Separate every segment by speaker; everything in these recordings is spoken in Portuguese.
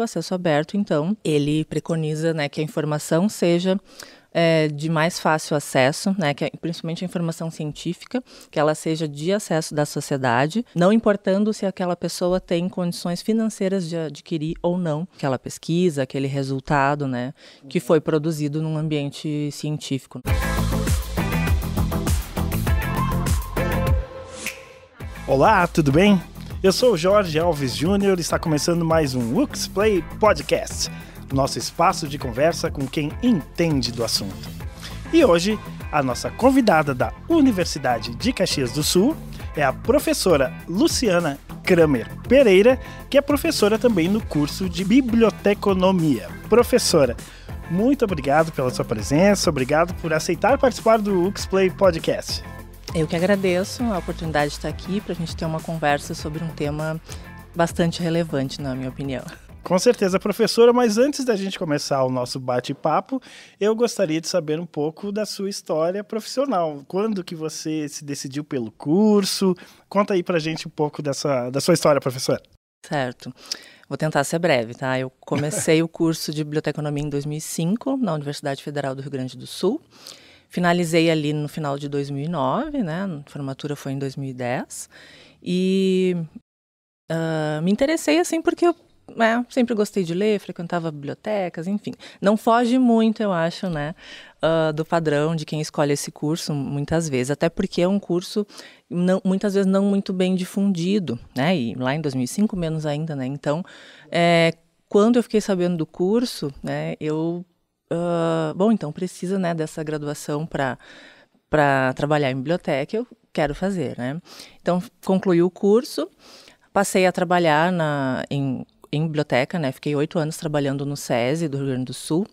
Speaker 1: O acesso aberto, então, ele preconiza né, que a informação seja é, de mais fácil acesso, né, que é principalmente a informação científica, que ela seja de acesso da sociedade, não importando se aquela pessoa tem condições financeiras de adquirir ou não aquela pesquisa, aquele resultado né, que foi produzido num ambiente científico.
Speaker 2: Olá, tudo bem? Eu sou o Jorge Alves Júnior e está começando mais um Lux Play Podcast, nosso espaço de conversa com quem entende do assunto. E hoje, a nossa convidada da Universidade de Caxias do Sul é a professora Luciana Kramer Pereira, que é professora também no curso de Biblioteconomia. Professora, muito obrigado pela sua presença, obrigado por aceitar participar do Uxplay Podcast.
Speaker 1: Eu que agradeço a oportunidade de estar aqui para a gente ter uma conversa sobre um tema bastante relevante, na minha opinião. Com
Speaker 2: certeza, professora, mas antes da gente começar o nosso bate-papo, eu gostaria de saber um pouco da sua história profissional. Quando que você se decidiu pelo curso? Conta aí pra gente um pouco dessa, da sua história, professora.
Speaker 1: Certo. Vou tentar ser breve, tá? Eu comecei o curso de biblioteconomia em 2005 na Universidade Federal do Rio Grande do Sul. Finalizei ali no final de 2009, né? A formatura foi em 2010. E uh, me interessei, assim, porque eu é, sempre gostei de ler, frequentava bibliotecas, enfim. Não foge muito, eu acho, né, uh, do padrão de quem escolhe esse curso, muitas vezes. Até porque é um curso, não, muitas vezes, não muito bem difundido, né? E lá em 2005, menos ainda, né? Então, é, quando eu fiquei sabendo do curso, né, eu ah, bom, então precisa né, dessa graduação para para trabalhar em biblioteca, eu quero fazer, né? Então, concluí o curso, passei a trabalhar na, em, em biblioteca, né? Fiquei oito anos trabalhando no SESI do Rio Grande do Sul.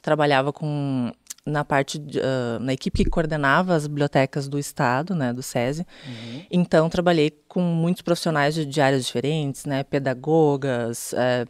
Speaker 1: Trabalhava com na parte de, uh, na equipe que coordenava as bibliotecas do estado, né, do SESI. Uhum. Então trabalhei com muitos profissionais de, de áreas diferentes, né, pedagogas, uh,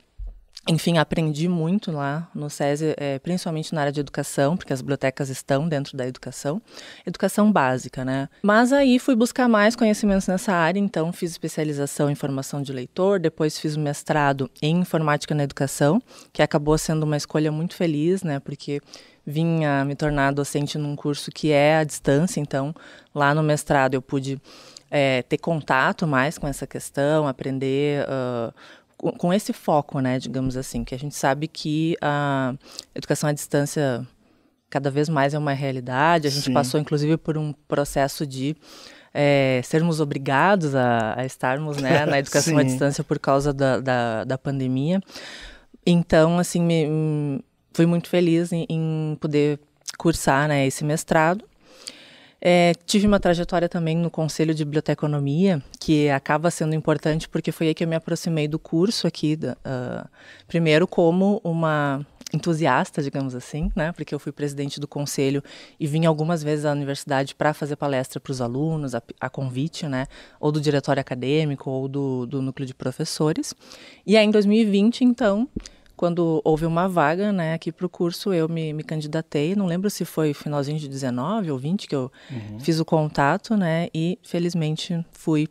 Speaker 1: enfim, aprendi muito lá no SESI, é, principalmente na área de educação, porque as bibliotecas estão dentro da educação, educação básica, né? Mas aí fui buscar mais conhecimentos nessa área, então fiz especialização em formação de leitor, depois fiz mestrado em informática na educação, que acabou sendo uma escolha muito feliz, né? Porque vinha me tornar docente num curso que é à distância, então lá no mestrado eu pude é, ter contato mais com essa questão, aprender. Uh, com esse foco, né, digamos assim, que a gente sabe que a educação à distância cada vez mais é uma realidade. A gente Sim. passou, inclusive, por um processo de é, sermos obrigados a, a estarmos né, na educação à distância por causa da, da, da pandemia. Então, assim, me, hum, fui muito feliz em, em poder cursar né, esse mestrado. É, tive uma trajetória também no Conselho de Biblioteconomia, que acaba sendo importante porque foi aí que eu me aproximei do curso aqui, uh, primeiro como uma entusiasta, digamos assim, né? Porque eu fui presidente do conselho e vim algumas vezes à universidade para fazer palestra para os alunos, a, a, convite, né? Ou do diretório acadêmico ou do, do núcleo de professores. E aí, em 2020, então, quando houve uma vaga, né, aqui para o curso, eu me, me, candidatei. Não lembro se foi finalzinho de 19 ou 20 que eu uhum. fiz o contato, né, e felizmente fui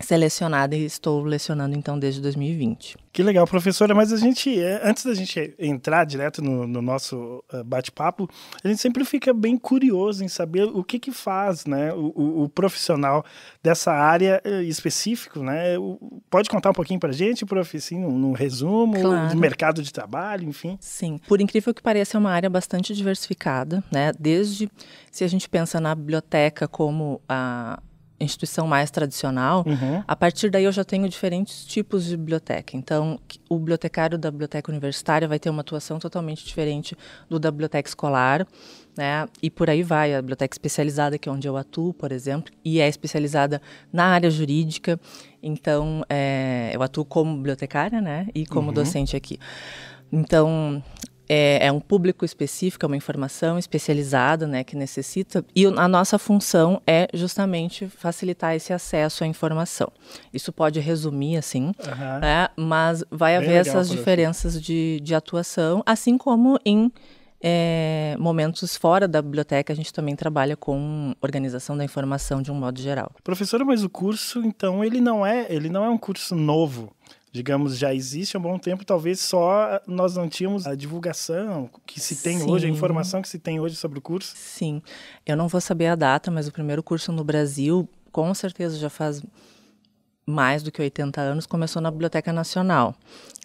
Speaker 1: selecionada e estou lecionando então desde 2020. Que legal, professora. Mas a
Speaker 2: gente, é, antes da gente entrar direto no, no nosso eh, bate-papo, a gente sempre fica bem curioso em saber o que que faz, né, o, o, o profissional dessa área eh, específico, né? Pode contar um pouquinho para gente, prof, assim, resumo, claro. do mercado de trabalho, enfim.
Speaker 1: Sim. Por incrível que pareça, é uma área bastante diversificada, né? Desde se a gente pensa na biblioteca como a, instituição mais tradicional, uhum. a partir daí eu já tenho diferentes tipos de biblioteca. Então, o bibliotecário da biblioteca universitária vai ter uma atuação totalmente diferente do da biblioteca escolar, né? E por aí vai. A biblioteca especializada, que é onde eu atuo, por exemplo, e é especializada na área jurídica. Então, é, eu atuo como bibliotecária, né? E como uhum. docente aqui. Então, é, é, um público específico, é uma informação especializada, né, que necessita. E a nossa função é justamente facilitar esse acesso à informação. Isso pode resumir, assim, né, mas vai Bem haver essas diferenças de, de atuação, assim como em é, momentos fora da biblioteca, a gente também trabalha com organização da informação de um modo geral. Professora, mas o curso,
Speaker 2: então, ele não é, ele não é um curso novo digamos, já existe há um bom tempo, talvez só
Speaker 1: ah, nós não tínhamos a divulgação que se tem Sim. hoje, a informação que se tem hoje sobre o curso. Sim. Eu não vou saber a data, mas o primeiro curso no Brasil, com certeza já faz mais do que 80 anos, começou na Biblioteca Nacional.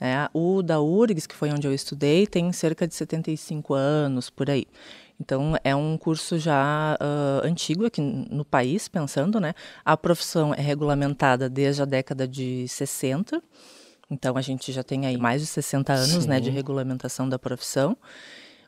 Speaker 1: É, o da URGS, que foi onde eu estudei, tem cerca de 75 anos, por aí. Então, é um curso já uh, antigo aqui no país, pensando, né? A profissão é regulamentada desde a década de 60, então a gente já tem aí mais de 60 anos né, de regulamentação da profissão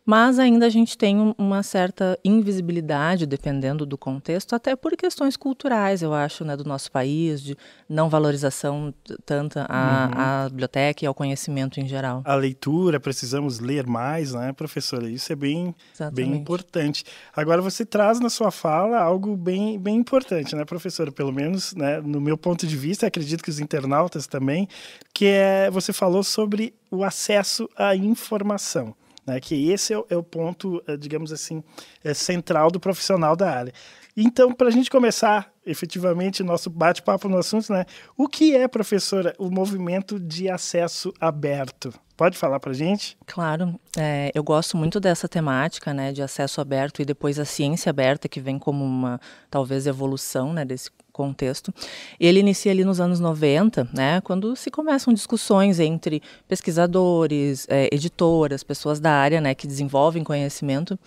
Speaker 1: mas ainda a gente tem uma certa invisibilidade, dependendo do contexto, até por questões culturais, eu acho, né, do nosso país, de não valorização tanta à, uhum. à biblioteca e ao conhecimento em geral.
Speaker 2: A leitura, precisamos ler mais, né, professora? Isso é bem, bem importante. Agora, você traz na sua fala algo bem, bem importante, né, professora? Pelo menos, né, no meu ponto de vista, acredito que os internautas também, que é, você falou sobre o acesso à informação. Né? Que esse é o, é o ponto, eh, digamos assim, é central do profissional da área. Então, para a gente começar efetivamente nosso bate-papo no assunto, né? O que é, professora, o movimento de acesso aberto? Pode
Speaker 1: falar para a gente? Claro, é, eu gosto muito dessa temática, né, de acesso aberto e depois a ciência aberta que vem como uma talvez evolução, né, desse contexto. Ele inicia ali nos anos 90, né, quando se começam discussões entre pesquisadores, é, editoras, pessoas da área né, que desenvolvem conhecimento.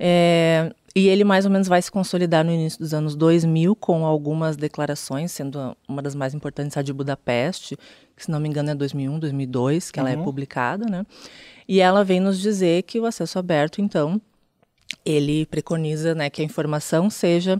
Speaker 1: É, e ele mais ou menos vai se consolidar no início dos anos 2000 com algumas declarações, sendo uma das mais importantes a de Budapeste, que se não me engano é 2001, 2002, que uhum. ela é uhum. publicada, né? E ela vem nos dizer que o acesso aberto, então, ele preconiza, né, que a informação seja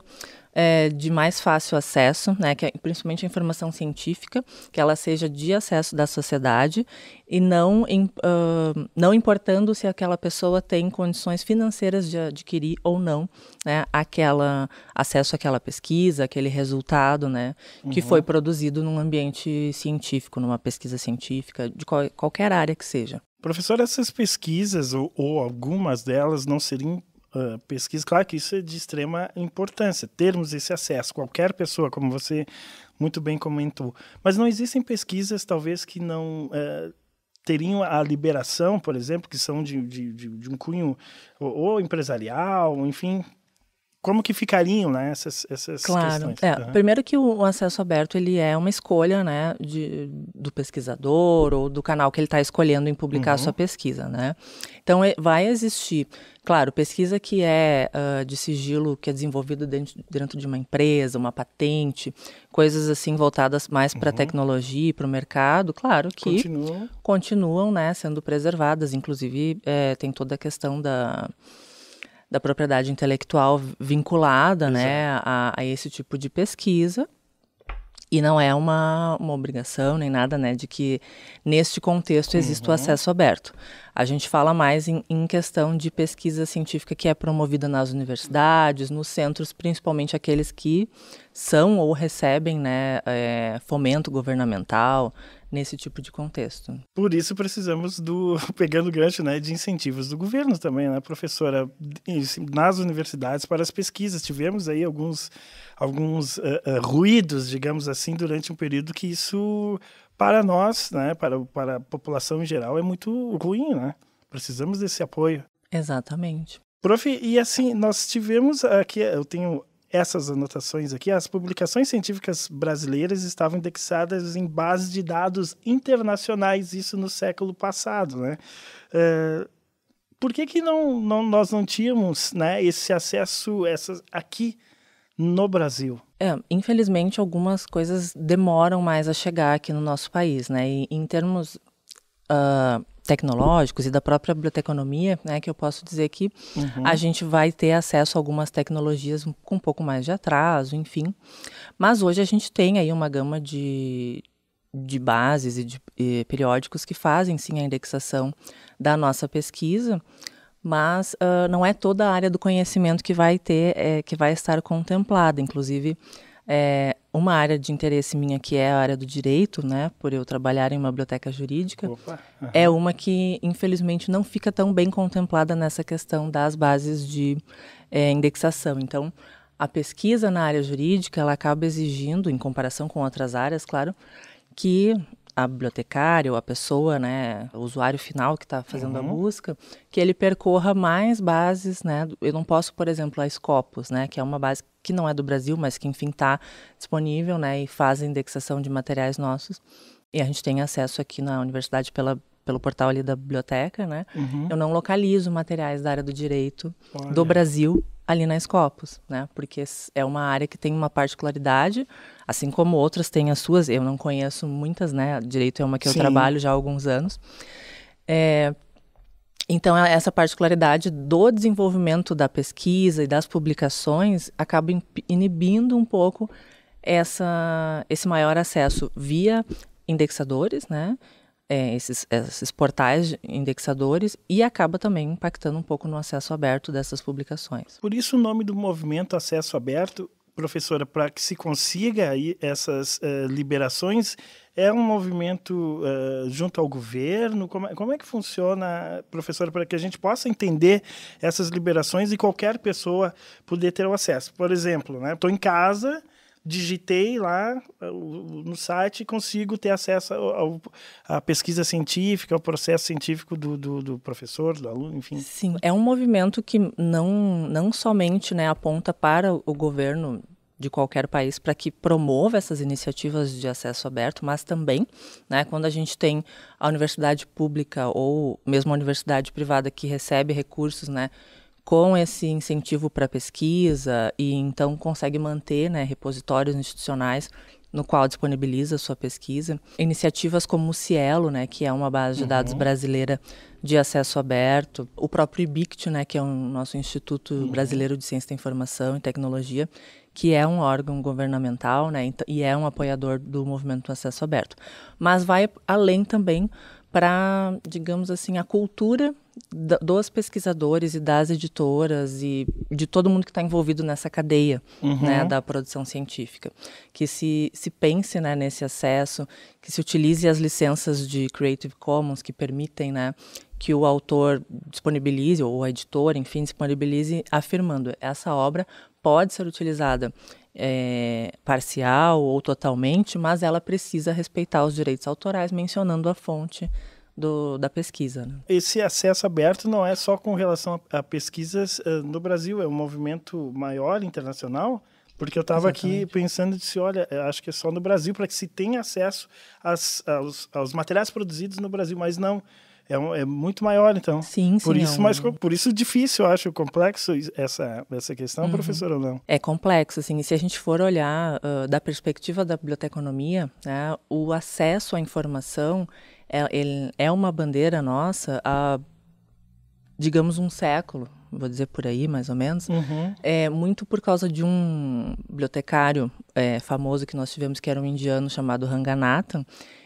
Speaker 1: é, de mais fácil acesso, né, que é principalmente a informação científica, que ela seja de acesso da sociedade e não, em, uh, ah, não importando se aquela pessoa tem condições financeiras de adquirir ou não né, aquela, acesso àquela pesquisa, aquele resultado né, uhum. que foi produzido num ambiente científico, numa pesquisa científica, de qual, qualquer área que seja.
Speaker 2: Professor, essas pesquisas, ou, ou algumas delas, não seriam uh, pesquisa. Claro que isso é de extrema importância, termos esse acesso. Qualquer pessoa, como você muito bem comentou. Mas não existem pesquisas, talvez, que não. Uh, teriam a liberação, por exemplo, que são de, de, de, de um cunho ou, ou empresarial, enfim, como que ficariam né, essas, essas claro. questões? Claro. É, uhum.
Speaker 1: Primeiro que o acesso aberto ele é uma escolha né, de, do pesquisador ou do canal que ele está escolhendo em publicar uhum. a sua pesquisa. Né? Então, vai existir, claro, pesquisa que é uh, de sigilo, que é desenvolvida dentro, dentro, de uma empresa, uma patente, coisas assim voltadas mais para a uhum. tecnologia para o mercado, claro que continuam, continuam né, sendo preservadas. Inclusive, é, tem toda a questão da da propriedade intelectual vinculada né, a, a, esse tipo de pesquisa. E não é uma, uma obrigação nem nada, né, de que neste contexto exista uhum. o acesso aberto. A gente fala mais em, em, questão de pesquisa científica que é promovida nas universidades, nos centros, principalmente aqueles que são ou recebem, né, é, fomento governamental, nesse tipo de contexto.
Speaker 2: Por isso precisamos do pegando gancho, né, de incentivos do governo também, né, professora, nas universidades para as pesquisas. Tivemos aí alguns alguns uh, uh, ruídos, digamos assim, durante um período que isso para nós, né, para para a população em geral é muito ruim, né? Precisamos desse apoio.
Speaker 1: Exatamente.
Speaker 2: Prof, e assim, nós tivemos aqui, eu tenho essas anotações aqui, as publicações científicas brasileiras estavam indexadas em bases de dados internacionais, isso no século passado, né? Uh, por que, que não, não, nós não tínhamos né, esse acesso essas, aqui no Brasil?
Speaker 1: É, infelizmente, algumas coisas demoram mais a chegar aqui no nosso país, né? E, em termos uh, tecnológicos e da própria biblioteconomia, né, que eu posso dizer que uhum. a gente vai ter acesso a algumas tecnologias com um pouco mais de atraso, enfim. Mas hoje a gente tem aí uma gama de, de bases e de e periódicos que fazem sim a indexação da nossa pesquisa, mas uh, não é toda a área do conhecimento que vai ter, é, que vai estar contemplada, inclusive. É, uma área de interesse minha, que é a área do direito, né, por eu trabalhar em uma biblioteca jurídica, uhum. é uma que, infelizmente, não fica tão bem contemplada nessa questão das bases de é, indexação. Então, a pesquisa na área jurídica, ela acaba exigindo, em comparação com outras áreas, claro, que a bibliotecária ou a pessoa, né, o usuário final que está fazendo uhum. a busca, que ele percorra mais bases, né? Eu não posso, por exemplo, a Scopus, né, que é uma base que não é do Brasil, mas que enfim está disponível, né, e faz a indexação de materiais nossos. E a gente tem acesso aqui na universidade pela pelo portal ali da biblioteca, né? Uhum. Eu não localizo materiais da área do direito Olha. do Brasil ali na Escopus, né? Porque é uma área que tem uma particularidade, assim como outras têm as suas. Eu não conheço muitas, né? Direito é uma que eu trabalho já há alguns anos. É, então, é, essa particularidade do desenvolvimento da pesquisa e das publicações acaba inibindo um pouco essa, esse maior acesso via indexadores, né? é, esses, esses portais indexadores e acaba também impactando um pouco no acesso aberto dessas publicações. Por
Speaker 2: isso o nome do movimento Acesso Aberto, professora, para que se consiga aí essas uh, liberações, é um movimento uh, junto ao governo? Como, é, como é que funciona, professora, para que a gente possa entender essas liberações e qualquer pessoa poder ter o acesso? Por exemplo, estou né, em casa digitei lá eh, no site e consigo ter acesso ao, à pesquisa científica, ao processo científico do, do, do, professor, do aluno, enfim.
Speaker 1: Sim, é um movimento que não, não somente né, aponta para o governo de qualquer país para que promova essas iniciativas de acesso aberto, mas também, né, quando a gente tem a universidade pública ou mesmo a universidade privada que recebe recursos, né, com esse incentivo para pesquisa e então consegue manter né, repositórios institucionais no qual disponibiliza sua pesquisa. Iniciativas como o Cielo, né, que é uma base de dados uhum. brasileira de acesso aberto, o próprio IBICT, né, que é o nosso Instituto uhum. Brasileiro de Ciência da Informação e Tecnologia, que é um órgão governamental né, e é um apoiador do movimento Acesso Aberto. Mas vai além também para, digamos assim, a cultura dos pesquisadores e das editoras e de todo mundo que está envolvido nessa cadeia uhum. né, da produção científica. Que se, se pense né, nesse acesso, que se utilize as licenças de Creative Commons que permitem né, que o autor disponibilize, ou o editor, enfim, disponibilize, afirmando essa obra pode ser utilizada é, parcial ou totalmente, mas ela precisa respeitar os direitos autorais, mencionando a fonte do, da pesquisa. Né?
Speaker 2: Esse acesso aberto não é só com relação a, a pesquisas uh, no Brasil, é um movimento maior internacional. Porque eu estava aqui pensando disse, olha, acho que é só no Brasil para que se tenha acesso às, aos, aos materiais produzidos no Brasil, mas não é,
Speaker 1: um, é muito maior, então. Sim, sim. Por isso, é mas por
Speaker 2: isso difícil, eu acho, complexo essa, essa
Speaker 1: questão, uhum. professora não? É complexo, assim. E se a gente for olhar uh, da perspectiva da biblioteconomia, né, o acesso à informação é, ele é uma bandeira nossa há, digamos, um século, vou dizer por aí mais ou menos, uhum. é muito por causa de um bibliotecário é, famoso que nós tivemos, que era um indiano chamado Ranganathan,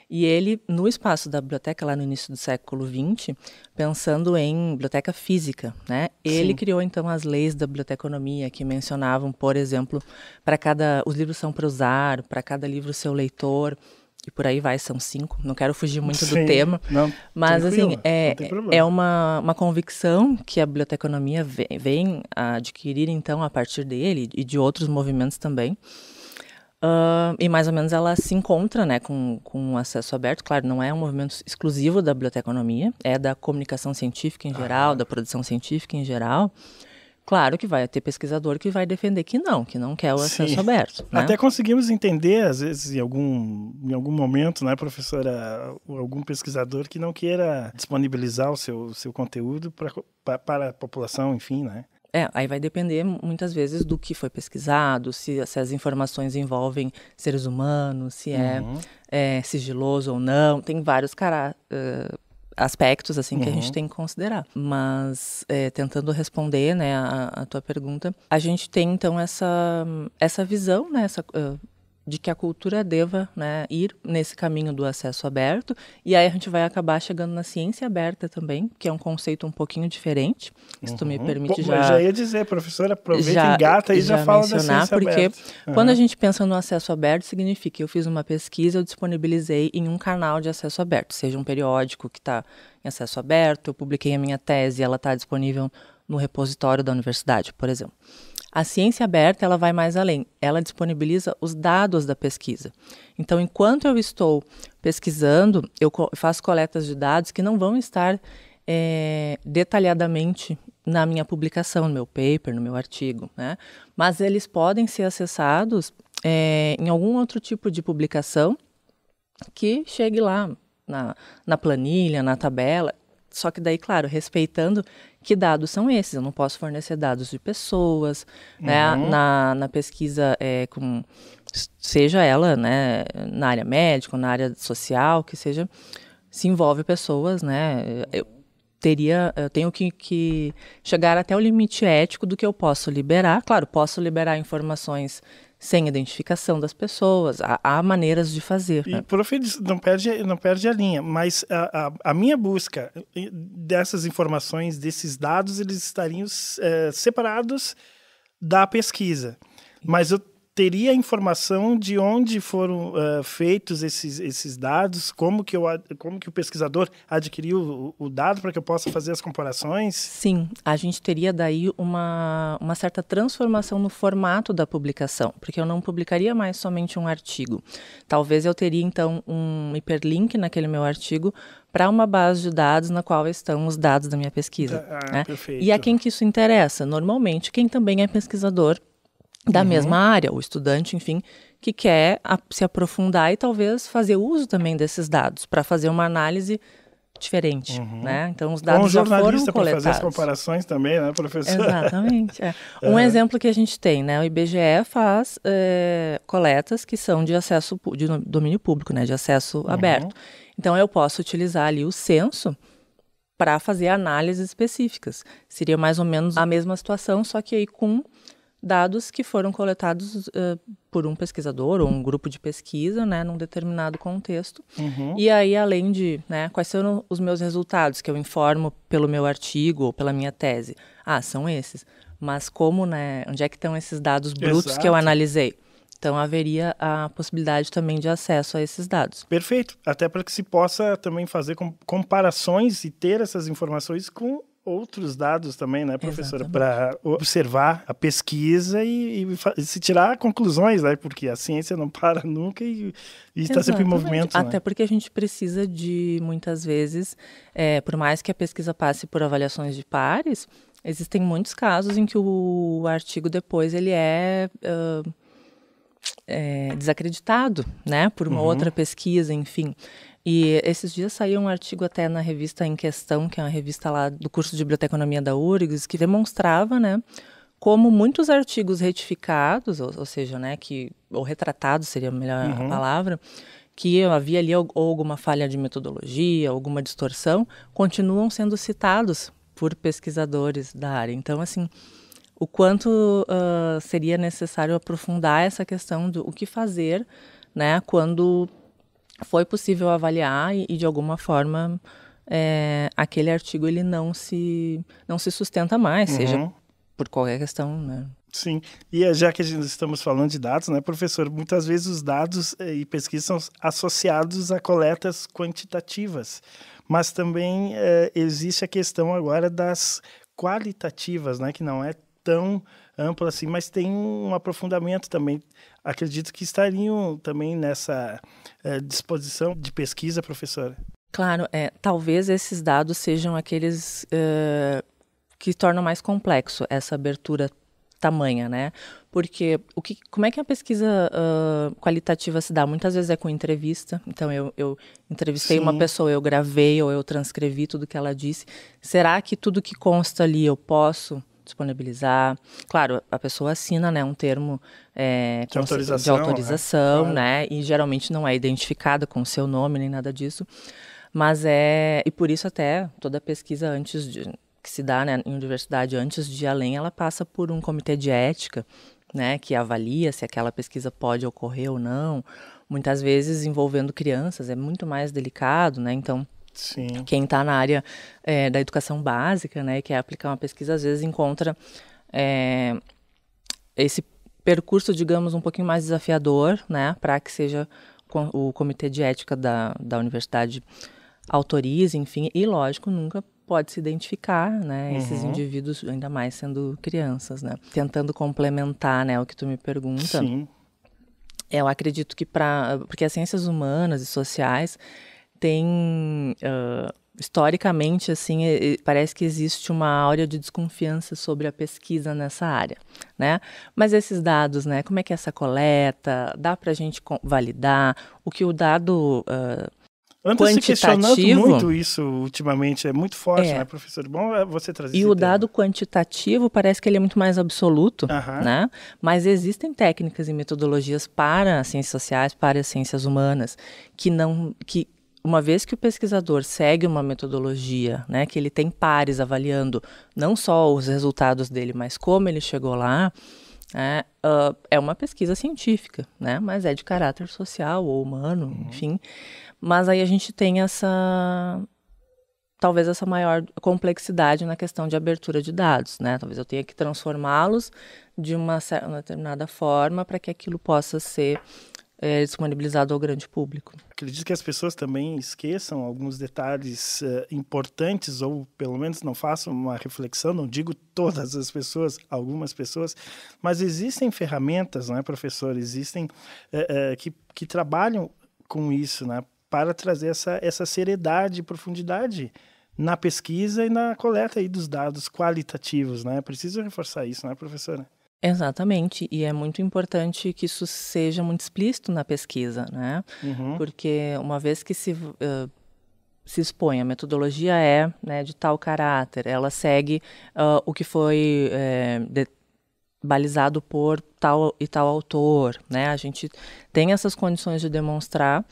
Speaker 1: e ele, no espaço da biblioteca, lá no início do século XX, pensando em biblioteca física, né? Ele Sim. criou, então, as leis da biblioteconomia, que mencionavam, por exemplo, para cada... Os livros são para usar, para cada livro seu leitor, e por aí vai, são cinco. Não quero fugir muito Sim, do tema. Não, mas, assim, é, é uma, uma convicção que a biblioteconomia vem, vem a adquirir, então, a partir dele e de outros movimentos também. Uh, e mais ou menos ela se encontra né, com, com acesso aberto. Claro, não é um movimento exclusivo da biblioteconomia, é da comunicação científica em geral, ah. da produção científica em geral. Claro que vai ter pesquisador que vai defender que não, que não quer o acesso Sim. aberto. Né? Até
Speaker 2: conseguimos entender, às vezes, em algum, em algum momento, né, professora, algum pesquisador que não queira disponibilizar o seu, seu conteúdo pra, pra para a população, enfim, né?
Speaker 1: É, aí vai depender muitas vezes do que foi pesquisado, se, se as informações envolvem seres humanos, se é, uhum. é, é, sigiloso ou não. Tem vários cara, uh, aspectos assim uhum. que a gente uhum. tem que considerar. Mas é, tentando responder né, a, a, tua pergunta, a gente tem então essa, essa visão, né, essa, uh, de que a cultura deva né, ir nesse caminho do acesso aberto, e aí a gente vai acabar chegando na ciência aberta também, que é um conceito um pouquinho diferente, se uhum. tu me uhum. permite Pô, já... já ia
Speaker 2: dizer, professora, aproveita, já, gata e já, já fala da ciência porque aberta. Porque uhum. quando a
Speaker 1: gente pensa no acesso aberto, significa que eu fiz uma pesquisa, eu disponibilizei em um canal de acesso aberto, seja um periódico que está em acesso aberto, eu publiquei a minha tese, ela está disponível no repositório da universidade, por exemplo. A ciência aberta, ela vai mais além. Ela disponibiliza os dados da pesquisa. Então, enquanto eu estou pesquisando, eu faço coletas de dados que não vão estar é, detalhadamente na minha publicação, no meu paper, no meu artigo, né? Mas eles podem ser acessados é, em algum outro tipo de publicação que chegue lá na, na planilha, na tabela, só que daí, claro, respeitando que dados são esses. Eu não posso fornecer dados de pessoas, né? uhum. né? Na, na pesquisa é, com seja ela, né, na área médica, na área social, que seja, se envolve pessoas, né? Eu teria, eu tenho que, que chegar até o limite ético do que eu posso liberar. Claro, posso liberar informações sem identificação das pessoas. Há, há maneiras de fazer. Né? E,
Speaker 2: prof, não perde, não perde a linha, mas a, a, a minha busca dessas informações, desses dados, eles estariam é, separados da pesquisa. Mas eu teria informação de onde foram uh, feitos esses, esses dados, como que, eu, como que o pesquisador adquiriu o, o dado para que eu possa fazer as comparações?
Speaker 1: Sim, a gente teria daí uma, uma certa transformação no formato da publicação, porque eu não publicaria mais somente um artigo. Talvez eu teria então um hiperlink naquele meu artigo para uma base de dados na qual estão os dados da minha pesquisa. Ah, né? E a quem que isso interessa? Normalmente, quem também é pesquisador da uhum. mesma área, o estudante, enfim, que quer se aprofundar e talvez fazer uso também desses dados para fazer uma análise diferente, uhum. né? Então os dados Bom, já foram coletados. fazer as comparações
Speaker 2: também, né, professor? Exatamente. É. É. Um
Speaker 1: exemplo que a gente tem, né? O IBGE faz é, coletas que são de acesso de domínio público, né? De acesso uhum. aberto. Então eu posso utilizar ali o censo para fazer análises específicas. Seria mais ou menos a mesma situação, só que aí com dados que foram coletados uh, por um pesquisador ou um grupo de pesquisa, né, num determinado contexto. Uhum. E aí, além de, né, quais são os meus resultados que eu informo pelo meu artigo ou pela minha tese? Ah, são esses. Mas como, né, onde é que estão esses dados brutos Exato. que eu analisei? Então haveria a possibilidade também de acesso a esses dados. Perfeito,
Speaker 2: até para que se possa também fazer comparações e ter essas informações com outros dados também, né, professora, para observar a pesquisa e, e, se tirar conclusões, né, porque a ciência não para nunca e, e está sempre em movimento. Né? Até né?
Speaker 1: porque a gente precisa de, muitas vezes, é, por mais que a pesquisa passe por avaliações de pares, existem muitos casos em que o artigo depois ele é... Uh, é desacreditado, né, por uma uhum. outra pesquisa, enfim. E esses dias saiu um artigo até na revista em questão, que é uma revista lá do curso de biblioteconomia da URGS, que demonstrava, né, como muitos artigos retificados, ou, ou seja, né, que ou retratados seria a melhor uhum. palavra, que havia ali alguma falha de metodologia, alguma distorção, continuam sendo citados por pesquisadores da área. Então, assim, o quanto uh, seria necessário aprofundar essa questão do o que fazer, né, quando foi possível avaliar e, e de alguma forma é, aquele artigo ele não se não se sustenta mais, uhum. seja por qualquer questão, né?
Speaker 2: Sim, e é, já que estamos falando de dados, né, professor, muitas vezes os dados é, e pesquisas são associados a coletas quantitativas, mas também é, existe a questão agora das qualitativas, né, que não é tão amplo assim, mas tem um aprofundamento também. Acredito que estariam também nessa é, disposição de pesquisa, professora.
Speaker 1: Claro, é, talvez esses dados sejam aqueles é, que tornam mais complexo essa abertura tamanha, né? Porque o que, como é que a pesquisa uh, qualitativa se dá? Muitas vezes é com entrevista. Então, eu, eu entrevistei Sim. uma pessoa, eu gravei ou eu transcrevi tudo que ela disse. Será que tudo que consta ali eu posso disponibilizar. Claro, a pessoa assina né, um termo é, de autorização, de autorização né? né? E geralmente não é identificada com o seu nome nem nada disso. Mas é. E por isso até toda pesquisa antes de, que se dá né, em universidade antes de ir além, ela passa por um comitê de ética, né? Que avalia se aquela pesquisa pode ocorrer ou não. Muitas vezes envolvendo crianças é muito mais delicado, né? Então Sim. Quem está na área é, da educação básica, né, que é aplicar uma pesquisa, às vezes encontra é, esse percurso, digamos, um pouquinho mais desafiador, né, para que seja o comitê de ética da, da universidade autorize, enfim, e lógico, nunca pode se identificar, né, uhum. esses indivíduos, ainda mais sendo crianças, né. Tentando complementar, né, o que tu me pergunta. Sim. Eu acredito que para, porque as ciências humanas e sociais, tem uh, historicamente assim parece que existe uma área de desconfiança sobre a pesquisa nessa área, né? Mas esses dados, né? Como é que é essa coleta? Dá para a gente validar o que o dado uh, Anda se questionando muito
Speaker 2: isso ultimamente, é muito forte, é. né, professor? Bom é você trazer E o tema. dado
Speaker 1: quantitativo parece que ele é muito mais absoluto, né? Mas existem técnicas e metodologias para as ciências sociais, para as ciências humanas, que não que, uma vez que o pesquisador segue uma metodologia, né, que ele tem pares avaliando não só os resultados dele, mas como ele chegou lá, é, uh, é uma pesquisa científica, né, mas é de caráter social ou humano, uhum. enfim. Mas aí a gente tem essa talvez essa maior complexidade na questão de abertura de dados, né? Talvez eu tenha que transformá-los de uma, uma determinada forma para que aquilo possa ser é, disponibilizado ao grande público.
Speaker 2: Acredito que as pessoas também esqueçam alguns detalhes uh, importantes, ou pelo menos não façam uma reflexão, não digo todas as pessoas, algumas pessoas, mas existem ferramentas, não é, professor? Existem uh, uh, que, que trabalham com isso, né, para trazer essa, essa seriedade e profundidade na pesquisa e na coleta aí dos dados qualitativos, né? Preciso reforçar isso, né, professora?
Speaker 1: Exatamente, e é muito importante que isso seja muito explícito na pesquisa, né? Uhum. Porque uma vez que se, uh, se expõe, a metodologia é né, de tal caráter, ela segue uh, o que foi eh, de, balizado por tal e tal autor, né? A gente tem essas condições de demonstrar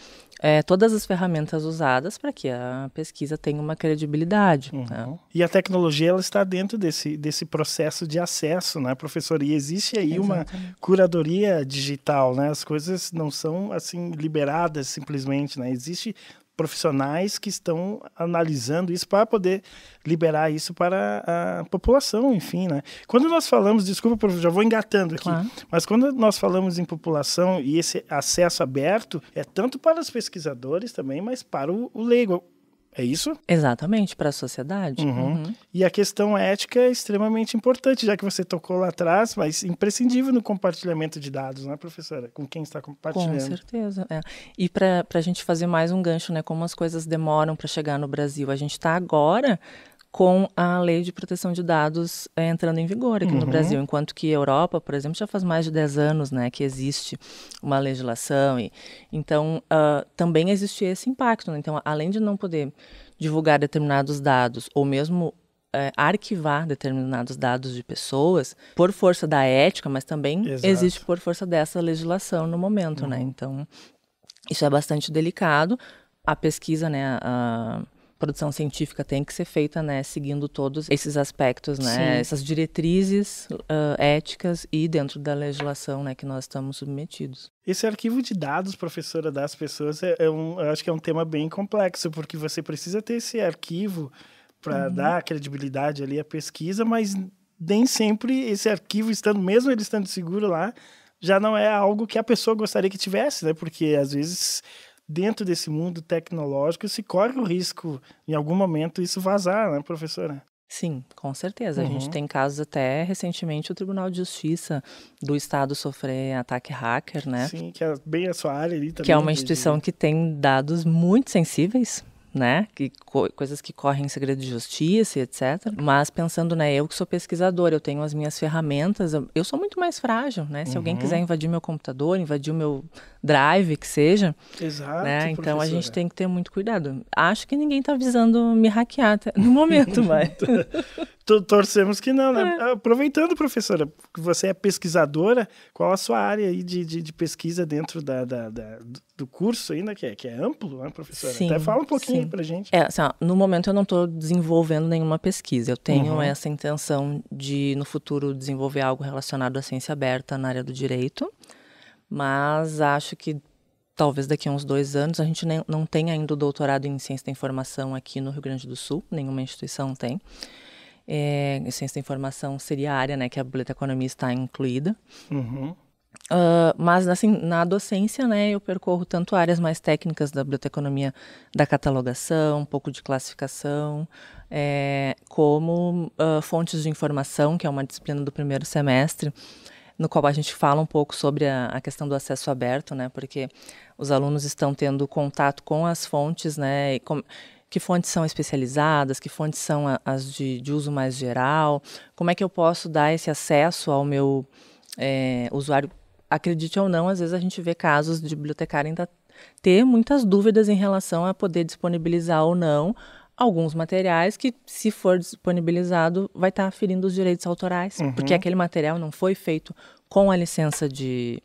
Speaker 1: é, todas as ferramentas usadas para que a pesquisa tenha uma credibilidade. Uhum. Né?
Speaker 2: E a tecnologia ela está dentro desse, desse processo de acesso, né, professor? E existe aí Exatamente. uma curadoria digital, né? As coisas não são assim liberadas simplesmente, né? Existe profissionais que estão analisando isso para poder liberar isso para a população, enfim, né? Quando nós falamos, desculpa, já vou engatando aqui, claro. mas quando nós falamos em população e esse acesso aberto, é tanto para os pesquisadores também, mas para o, o leigo. É isso? Exatamente, para a sociedade. Uhum. Uhum. E a questão ética é extremamente importante, já que você tocou lá atrás, mas imprescindível no compartilhamento de dados, né, professora? Com quem está compartilhando. Com
Speaker 1: certeza. É. E para a gente fazer mais um gancho, né? Como as coisas demoram para chegar no Brasil. A gente está agora com a lei de proteção de dados eh, entrando em vigor aqui uhum. no Brasil, enquanto que a Europa, por exemplo, já faz mais de 10 anos né, que existe uma legislação. E, então, uh, também existe esse impacto. Né? Então, além de não poder divulgar determinados dados, ou mesmo eh, arquivar determinados dados de pessoas por força da ética, mas também Exato. existe por força dessa legislação no momento, né? uhum. né? Então, isso é bastante delicado. A pesquisa, né, a, produção científica tem que ser feita, né, seguindo todos esses aspectos, né, Sim. essas diretrizes uh, éticas e dentro da legislação, né, que nós estamos submetidos. Esse
Speaker 2: arquivo de dados, professora, das pessoas, é, é um, eu acho que é um tema bem complexo, porque você precisa ter esse arquivo para uhum. dar credibilidade ali à pesquisa, mas nem sempre esse arquivo estando, mesmo ele estando seguro lá, já não é algo que a pessoa gostaria que tivesse, né? Porque às vezes dentro desse mundo tecnológico, se corre o risco, em algum momento, isso vazar,
Speaker 1: né, professora? Sim, com certeza. Uhum. A gente uhum. tem casos até recentemente o Tribunal de Justiça do Estado sofrer ataque hacker, né? Sim,
Speaker 2: que é bem a sua área ali também. Que é uma né, instituição
Speaker 1: que tem dados muito sensíveis, né? Que, co coisas que correm em segredo de justiça e etc. Mas pensando, né, eu que sou pesquisadora, eu tenho as minhas ferramentas, eu, eu sou muito mais frágil, né? Se uhum. alguém quiser invadir meu computador, invadir o meu drive, que seja. Exato. Né? Então a gente tem que ter muito cuidado. Acho que ninguém está avisando me hackear no momento, mas.
Speaker 2: Torcemos que não, né? É. Aproveitando, professora, que você é pesquisadora, qual a sua área aí de, de, de pesquisa dentro da, da, da, do curso ainda, que é, que é amplo, né, professora? Sim, Até fala um pouquinho sim. pra
Speaker 1: gente. É, assim, ó, no momento eu não estou desenvolvendo nenhuma pesquisa. Eu tenho uhum. essa intenção de, no futuro, desenvolver algo relacionado à ciência aberta na área do direito. Mas acho que talvez daqui a uns dois anos. A gente nem, não tem ainda o doutorado em ciência da informação aqui no Rio Grande do Sul, nenhuma instituição tem é, ciência assim, da informação seria a área né, que a biblioteconomia está incluída. Uhum. Uh, mas assim, na docência, né, eu percorro tanto áreas mais técnicas da biblioteconomia, da catalogação, um pouco de classificação, é, como uh, fontes de informação, que é uma disciplina do primeiro semestre, no qual a gente fala um pouco sobre a, a questão do acesso aberto, né, porque os alunos estão tendo contato com as fontes, né, e, com, que fontes são especializadas, que fontes são a, as de, de, uso mais geral, como é que eu posso dar esse acesso ao meu é, usuário. Acredite ou não, às vezes a gente vê casos de bibliotecário ainda ter muitas dúvidas em relação a poder disponibilizar ou não alguns materiais que, se for disponibilizado, vai estar tá ferindo os direitos autorais, uhum. porque aquele material não foi feito com a licença de,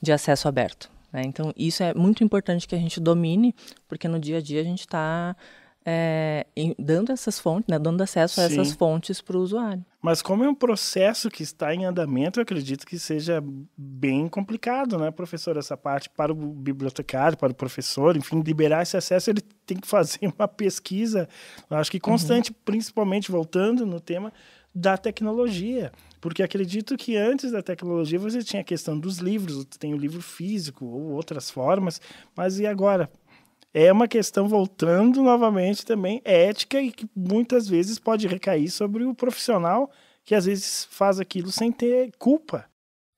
Speaker 1: de acesso aberto. Né? Então, isso é muito importante que a gente domine, porque no dia a dia a gente está é, dando essas fontes, né, dando acesso a essas fontes para o usuário. Mas como é um
Speaker 2: processo que está em andamento, eu acredito que seja bem complicado, né, professor, essa parte para o bibliotecário, para o professor, enfim, liberar esse acesso, ele tem que fazer uma pesquisa, acho que uhum. constante, uhum. principalmente voltando no tema da tecnologia. Porque acredito que antes da tecnologia você tinha a questão dos livros, tem o livro físico ou outras formas, mas e agora? É uma questão, voltando novamente também, ética e que muitas vezes pode recair sobre o profissional que às vezes faz aquilo sem ter culpa.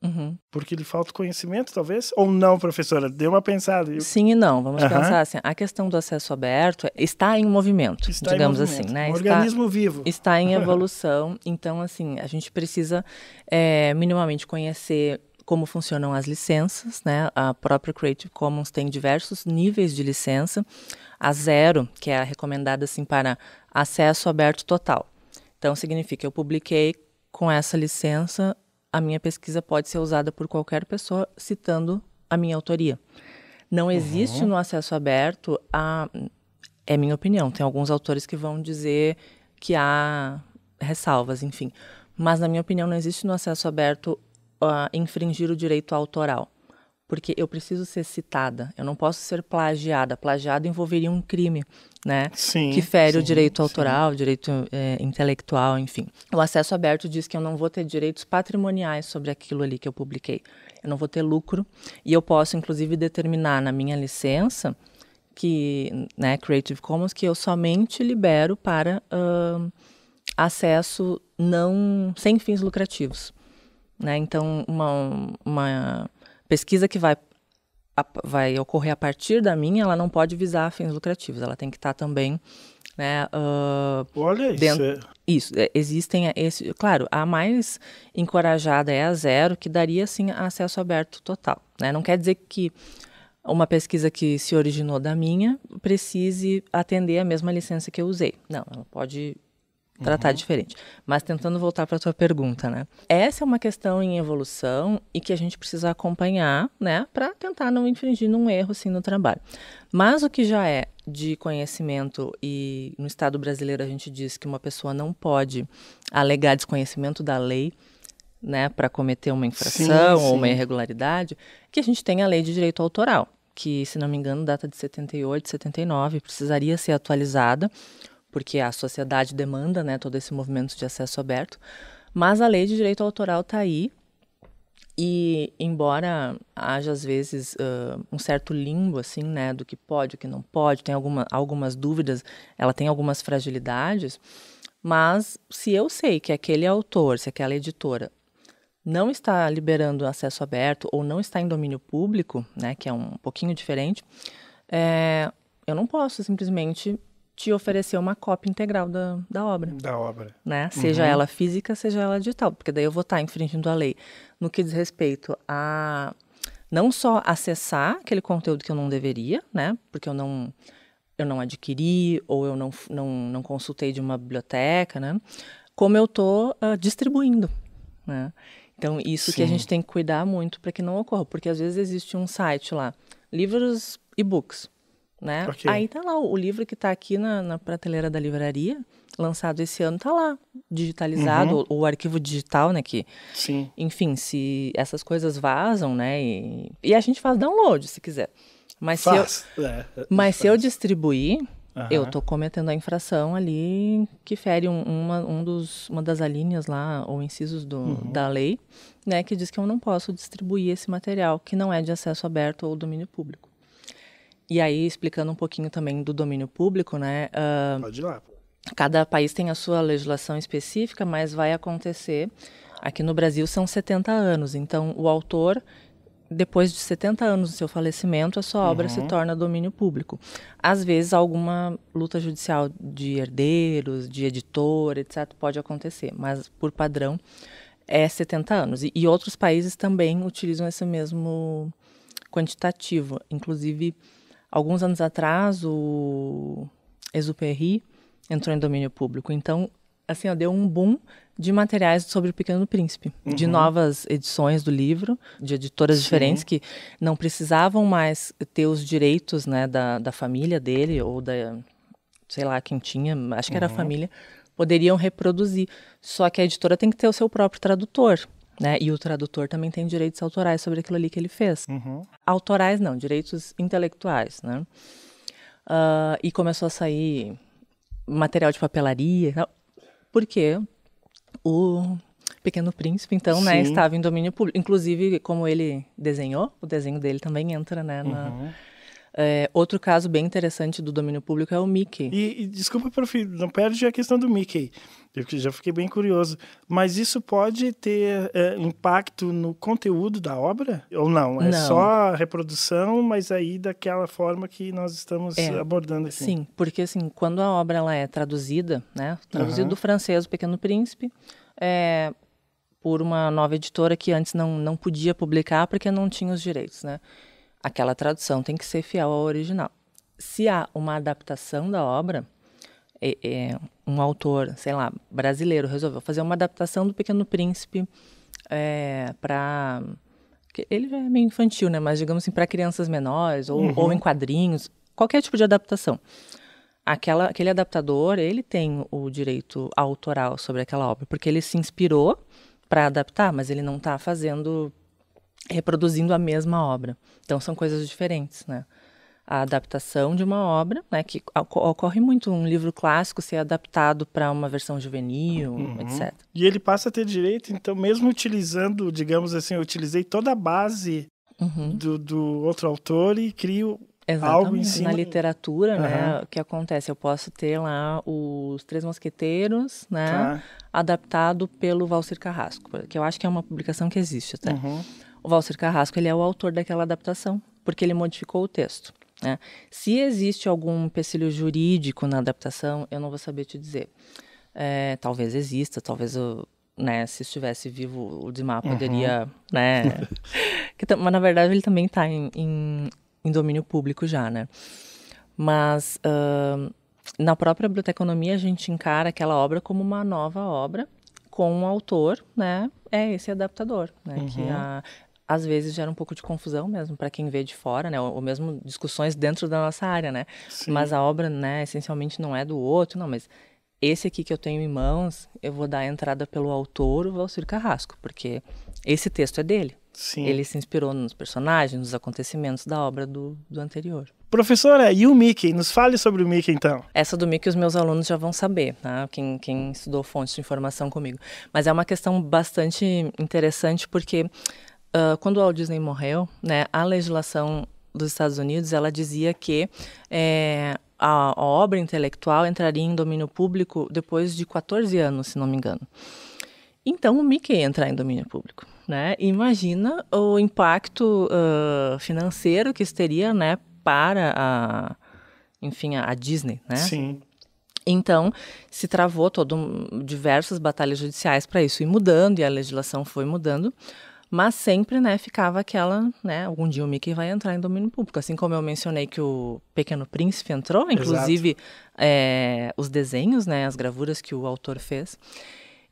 Speaker 2: Uhum. Porque lhe falta conhecimento, talvez? Ou não, professora? Dê uma pensada. Eu... Sim e
Speaker 1: não. Vamos uhum. pensar assim: a questão do acesso aberto é, está em movimento, está digamos em assim, movimento. assim. Né? Um está, organismo vivo. Está em evolução. então, assim, a gente precisa é, minimamente conhecer como funcionam as licenças, né? A própria Creative Commons tem diversos níveis de licença. A zero, que é a recomendada assim para acesso aberto total. Então significa que eu publiquei com essa licença a minha pesquisa pode ser usada por qualquer pessoa citando a minha autoria. Não uhum. existe uhum. no acesso aberto a. É minha opinião. Tem alguns autores que vão dizer que há ressalvas, enfim. Mas, na minha opinião, não existe no acesso aberto a infringir o direito autoral porque eu preciso ser citada, eu não posso ser plagiada. Plagiado envolveria um crime, né? Sim, que fere sim, o direito autoral, o direito é, intelectual, enfim. O acesso aberto diz que eu não vou ter direitos patrimoniais sobre aquilo ali que eu publiquei. Eu não vou ter lucro e eu posso, inclusive, determinar na minha licença que, né, Creative Commons, que eu somente libero para uh, acesso não sem fins lucrativos, né? Então, uma, uma pesquisa que vai, a, vai ocorrer a partir da minha, ela não pode visar fins lucrativos, ela tem que estar tá também né? Uh, Olha isso. Dentro, é. isso, é, existem é, esse, claro, a mais encorajada é a zero, que daria assim acesso aberto total, né? Não quer dizer que uma pesquisa que se originou da minha precise atender a mesma licença que eu usei. Não, ela pode tratar uhum. diferente. Mas tentando voltar para a tua pergunta, né? Essa é uma questão em evolução e que a gente precisa acompanhar, né, para tentar não infringir um erro assim no trabalho. Mas o que já é de conhecimento e no Estado brasileiro a gente diz que uma pessoa não pode alegar desconhecimento da lei, né, para cometer uma infração sim, sim. ou uma irregularidade, que a gente tem a lei de direito autoral, que se não me engano data de 78, 79, precisaria ser atualizada porque a sociedade demanda né, todo esse movimento de acesso aberto. Mas a lei de direito autoral está aí. E, embora haja às vezes uh, um certo limbo assim, né, do que pode, o que não pode, tem alguma, algumas dúvidas, ela tem algumas fragilidades, mas se eu sei que aquele autor, se aquela editora não está liberando acesso aberto ou não está em domínio público, né, que é um pouquinho diferente, é, eu não posso simplesmente te oferecer uma cópia integral da, da obra. Da obra. Né? Seja uhum. ela física, seja ela digital, porque daí eu vou estar infringindo a lei no que diz respeito a não só acessar aquele conteúdo que eu não deveria, né? Porque eu não eu não adquiri ou eu não, não, não consultei de uma biblioteca, né? Como eu estou uh, ah, distribuindo, né? Então, isso Sim. que a gente tem que cuidar muito para que não ocorra, porque às vezes existe um site lá, livros e books, né? Okay. Aí tá lá, o livro que tá aqui na, na prateleira da livraria, lançado esse ano, tá lá, digitalizado, uhum. o, o, arquivo digital, né? Que, Sim. Enfim, se essas coisas vazam, né? E, e a gente faz download, se quiser. Mas faz. se eu, é, é, mas se eu distribuir, uhum. eu tô cometendo a infração ali que fere um, uma, um dos, uma das alíneas lá, ou incisos do, uhum. da lei, né? Que diz que eu não posso distribuir esse material que não é de acesso aberto ou domínio público. E aí, explicando um pouquinho também do domínio público, né? Uh, Pode ir lá. Cada país tem a sua legislação específica, mas vai acontecer. Aqui no Brasil são 70 anos, então o autor depois de 70 anos do seu falecimento, a sua obra uhum. se torna domínio público. Às vezes, alguma luta judicial de herdeiros, de editor, etc., pode acontecer, mas por padrão é 70 anos. E, e outros países também utilizam esse mesmo quantitativo, inclusive Alguns anos atrás, o Exupéry entrou em domínio público. Então, assim, ó, deu um boom de materiais sobre o Pequeno Príncipe, uhum. de novas edições do livro, de editoras Sim. diferentes que não precisavam mais ter os direitos, né, da, da família dele ou da sei lá quem tinha, acho que uhum. era a uhum. família, poderiam reproduzir. Só que a editora tem que ter o seu próprio tradutor. Né? E o tradutor também tem direitos autorais sobre aquilo ali que ele fez. Uhum. Autorais não, direitos intelectuais, né? Uh, e começou a sair material de papelaria, porque o Pequeno Príncipe, então, né, Sim. né, estava em domínio público. Inclusive, como ele desenhou, o desenho dele também entra, né, na, uhum. É, outro caso bem interessante do domínio público é o Mickey. E, e desculpa, prof, não perde a questão do
Speaker 2: Mickey. Eu já fiquei bem curioso. Mas isso pode ter é, impacto no conteúdo da obra? Ou não? É não. só reprodução, mas aí daquela forma
Speaker 1: que nós estamos é, abordando aqui. Assim. Sim, porque assim, quando a obra ela é traduzida, né? Traduzida uhum. do francês O Pequeno Príncipe, é, por uma nova editora que antes não, não podia publicar porque não tinha os direitos, né? aquela tradução tem que ser fiel ao original. Se há uma adaptação da obra, é, é, um autor, sei lá, brasileiro resolveu fazer uma adaptação do Pequeno Príncipe é, para ele já é meio infantil, né? Mas digamos assim para crianças menores ou, uhum. ou em quadrinhos, qualquer tipo de adaptação. Aquela, aquele adaptador ele tem o direito autoral sobre aquela obra porque ele se inspirou para adaptar, mas ele não está fazendo reproduzindo a mesma obra. Então são coisas diferentes, né? A adaptação de uma obra, né, que ocorre muito um livro clássico ser adaptado para uma versão juvenil, uhum. etc.
Speaker 2: E ele passa a ter direito, então, mesmo utilizando, digamos assim, eu utilizei toda a base uhum. do, do outro autor e crio Exatamente. Algo em cima. Na literatura,
Speaker 1: uhum. né? O que acontece? Eu posso ter lá os Três Mosqueteiros, né? Tá. Adaptado pelo Valcir Carrasco, que eu acho que é uma publicação que existe até. Uhum. O Walter Carrasco ele é o autor daquela adaptação, porque ele modificou o texto. Né? Se existe algum empecilho jurídico na adaptação, eu não vou saber te dizer. É, talvez exista, talvez eu, né, se estivesse vivo, o Dimar uhum. poderia, uhum. né, mas na verdade ele também está em, em, em, domínio público já, né? Mas uh, na própria biblioteconomia a gente encara aquela obra como uma nova obra com um autor, né? É esse adaptador, né? Uhum. Que a, às vezes gera um pouco de confusão mesmo para quem vê de fora, né? Ou, mesmo discussões dentro da nossa área, né? Sim. Mas a obra, né, essencialmente não é do outro, não, mas esse aqui que eu tenho em mãos, eu vou dar a entrada pelo autor, o Valcir Carrasco, porque esse texto é dele. Sim. Ele se inspirou nos personagens, nos acontecimentos da obra do, do anterior.
Speaker 2: Professora, e o Mickey? Nos fale sobre o Mickey, então.
Speaker 1: Essa do Mickey os meus alunos já vão saber, tá? quem, quem estudou fontes de informação comigo. Mas é uma questão bastante interessante porque uh, quando o Walt Disney morreu, né, a legislação dos Estados Unidos ela dizia que é, a, a, obra intelectual entraria em domínio público depois de 14 anos, se não me engano. Então o Mickey ia entrar em domínio público. Né? Imagina o impacto uh, financeiro que isso teria né, para a, enfim, a, a Disney. Né? Sim. Então, se travou todo diversas batalhas judiciais para isso ir mudando e a legislação foi mudando. Mas sempre, né, ficava aquela, né, algum dia o Mickey vai entrar em domínio público. Assim como eu mencionei que o Pequeno Príncipe entrou, inclusive é, os desenhos, né, as gravuras que o autor fez.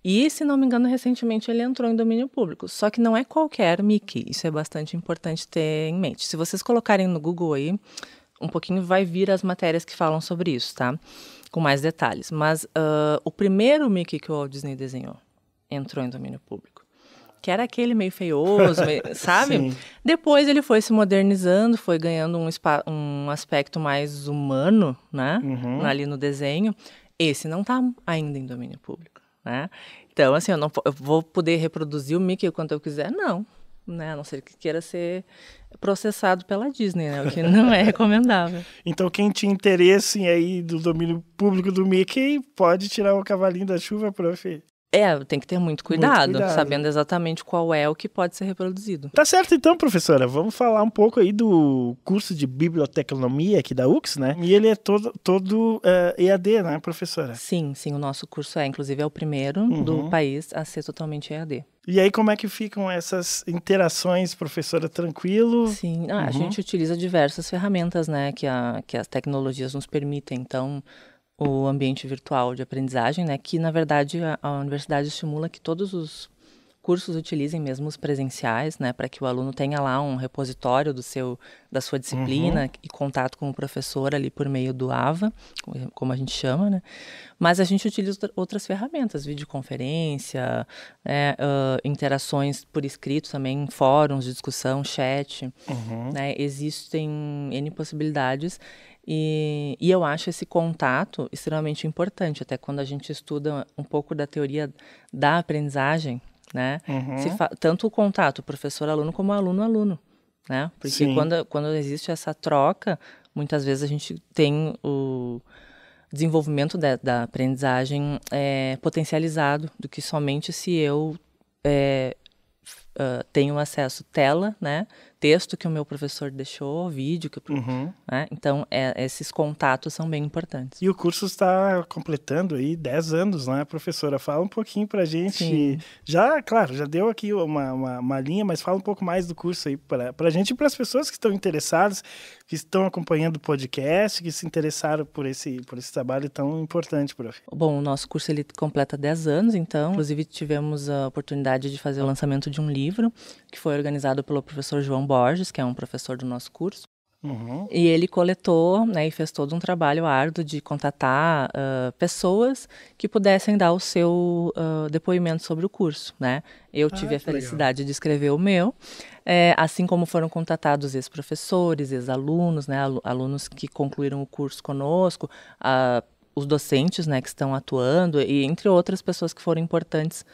Speaker 1: E, se não me engano, recentemente ele entrou em domínio público. Só que não é qualquer Mickey. Isso é bastante importante ter em mente. Se vocês colocarem no Google aí, um pouquinho vai vir as matérias que falam sobre isso, tá? Com mais detalhes. Mas uh, o primeiro Mickey que o Walt Disney desenhou entrou em domínio público que era aquele meio feioso, meio, sabe? Sim. Depois ele foi se modernizando, foi ganhando um, um aspecto mais humano, né? Uhum. Ali no desenho. Esse não tá ainda em domínio público, né? Então, assim, eu não eu vou poder reproduzir o Mickey quanto eu quiser? Não, né? A não ser que queira ser processado pela Disney, né? O que não é recomendável.
Speaker 2: então, quem tinha interesse aí do domínio público do Mickey pode tirar o cavalinho
Speaker 1: da chuva, prof. É, tem que ter muito cuidado, muito cuidado, sabendo exatamente qual é o que pode ser reproduzido. Tá
Speaker 2: certo então, professora. Vamos falar um pouco aí do curso de biblioteconomia
Speaker 1: aqui da UX, né? E ele é todo, todo uh, eh, EAD, né, professora? Sim, sim. O nosso curso é, inclusive, é o primeiro uhum. do país a ser totalmente EAD. E aí, como é que ficam essas
Speaker 2: interações, professora? Tranquilo? Sim, ah, uhum. a gente
Speaker 1: utiliza diversas ferramentas, né, que, a, que as tecnologias nos permitem. Então, o ambiente virtual de aprendizagem, né, que na verdade a, a universidade estimula que todos os cursos utilizem mesmo os presenciais, né, para que o aluno tenha lá um repositório do seu da sua disciplina uhum. e contato com o professor ali por meio do AVA, como a gente chama, né? Mas a gente utiliza outras ferramentas, videoconferência, né, uh, interações por escrito também, fóruns de discussão, chat, uhum. né? Existem n possibilidades e, e, eu acho esse contato extremamente importante, até quando a gente estuda um pouco da teoria da aprendizagem, né? Uhum. tanto o contato professor-aluno como aluno-aluno, né? Porque quando, quando existe essa troca, muitas vezes a gente tem o desenvolvimento da aprendizagem é, potencializado do que somente se eu é, uh, tenho acesso tela, né? texto que o meu professor deixou, vídeo que eu... uhum. né? Então, é, esses contatos são bem importantes.
Speaker 2: E o curso está completando aí 10 anos, né, professora? Fala um pouquinho pra gente. Sim. Já, claro, já deu aqui uma, uma, uma, linha, mas fala um pouco mais do curso aí pra, pra gente e para as pessoas que estão interessadas, que estão acompanhando o podcast, que se interessaram por esse, por esse trabalho tão importante, prof.
Speaker 1: Bom, o nosso curso ele completa 10 anos, então, inclusive tivemos a oportunidade de fazer o lançamento de um livro que foi organizado pelo professor João Borges Borges, que é um professor do nosso curso. Uhum. E ele coletou né, e fez todo um trabalho árduo de contatar uh, pessoas que pudessem dar o seu uh, depoimento sobre o curso. Né? Eu tive ah, a felicidade legal. de escrever o meu, é, assim como foram contatados ex-professores, ex-alunos, né, alunos que concluíram o curso conosco, uh, os docentes né, que estão atuando, e entre outras pessoas que foram importantes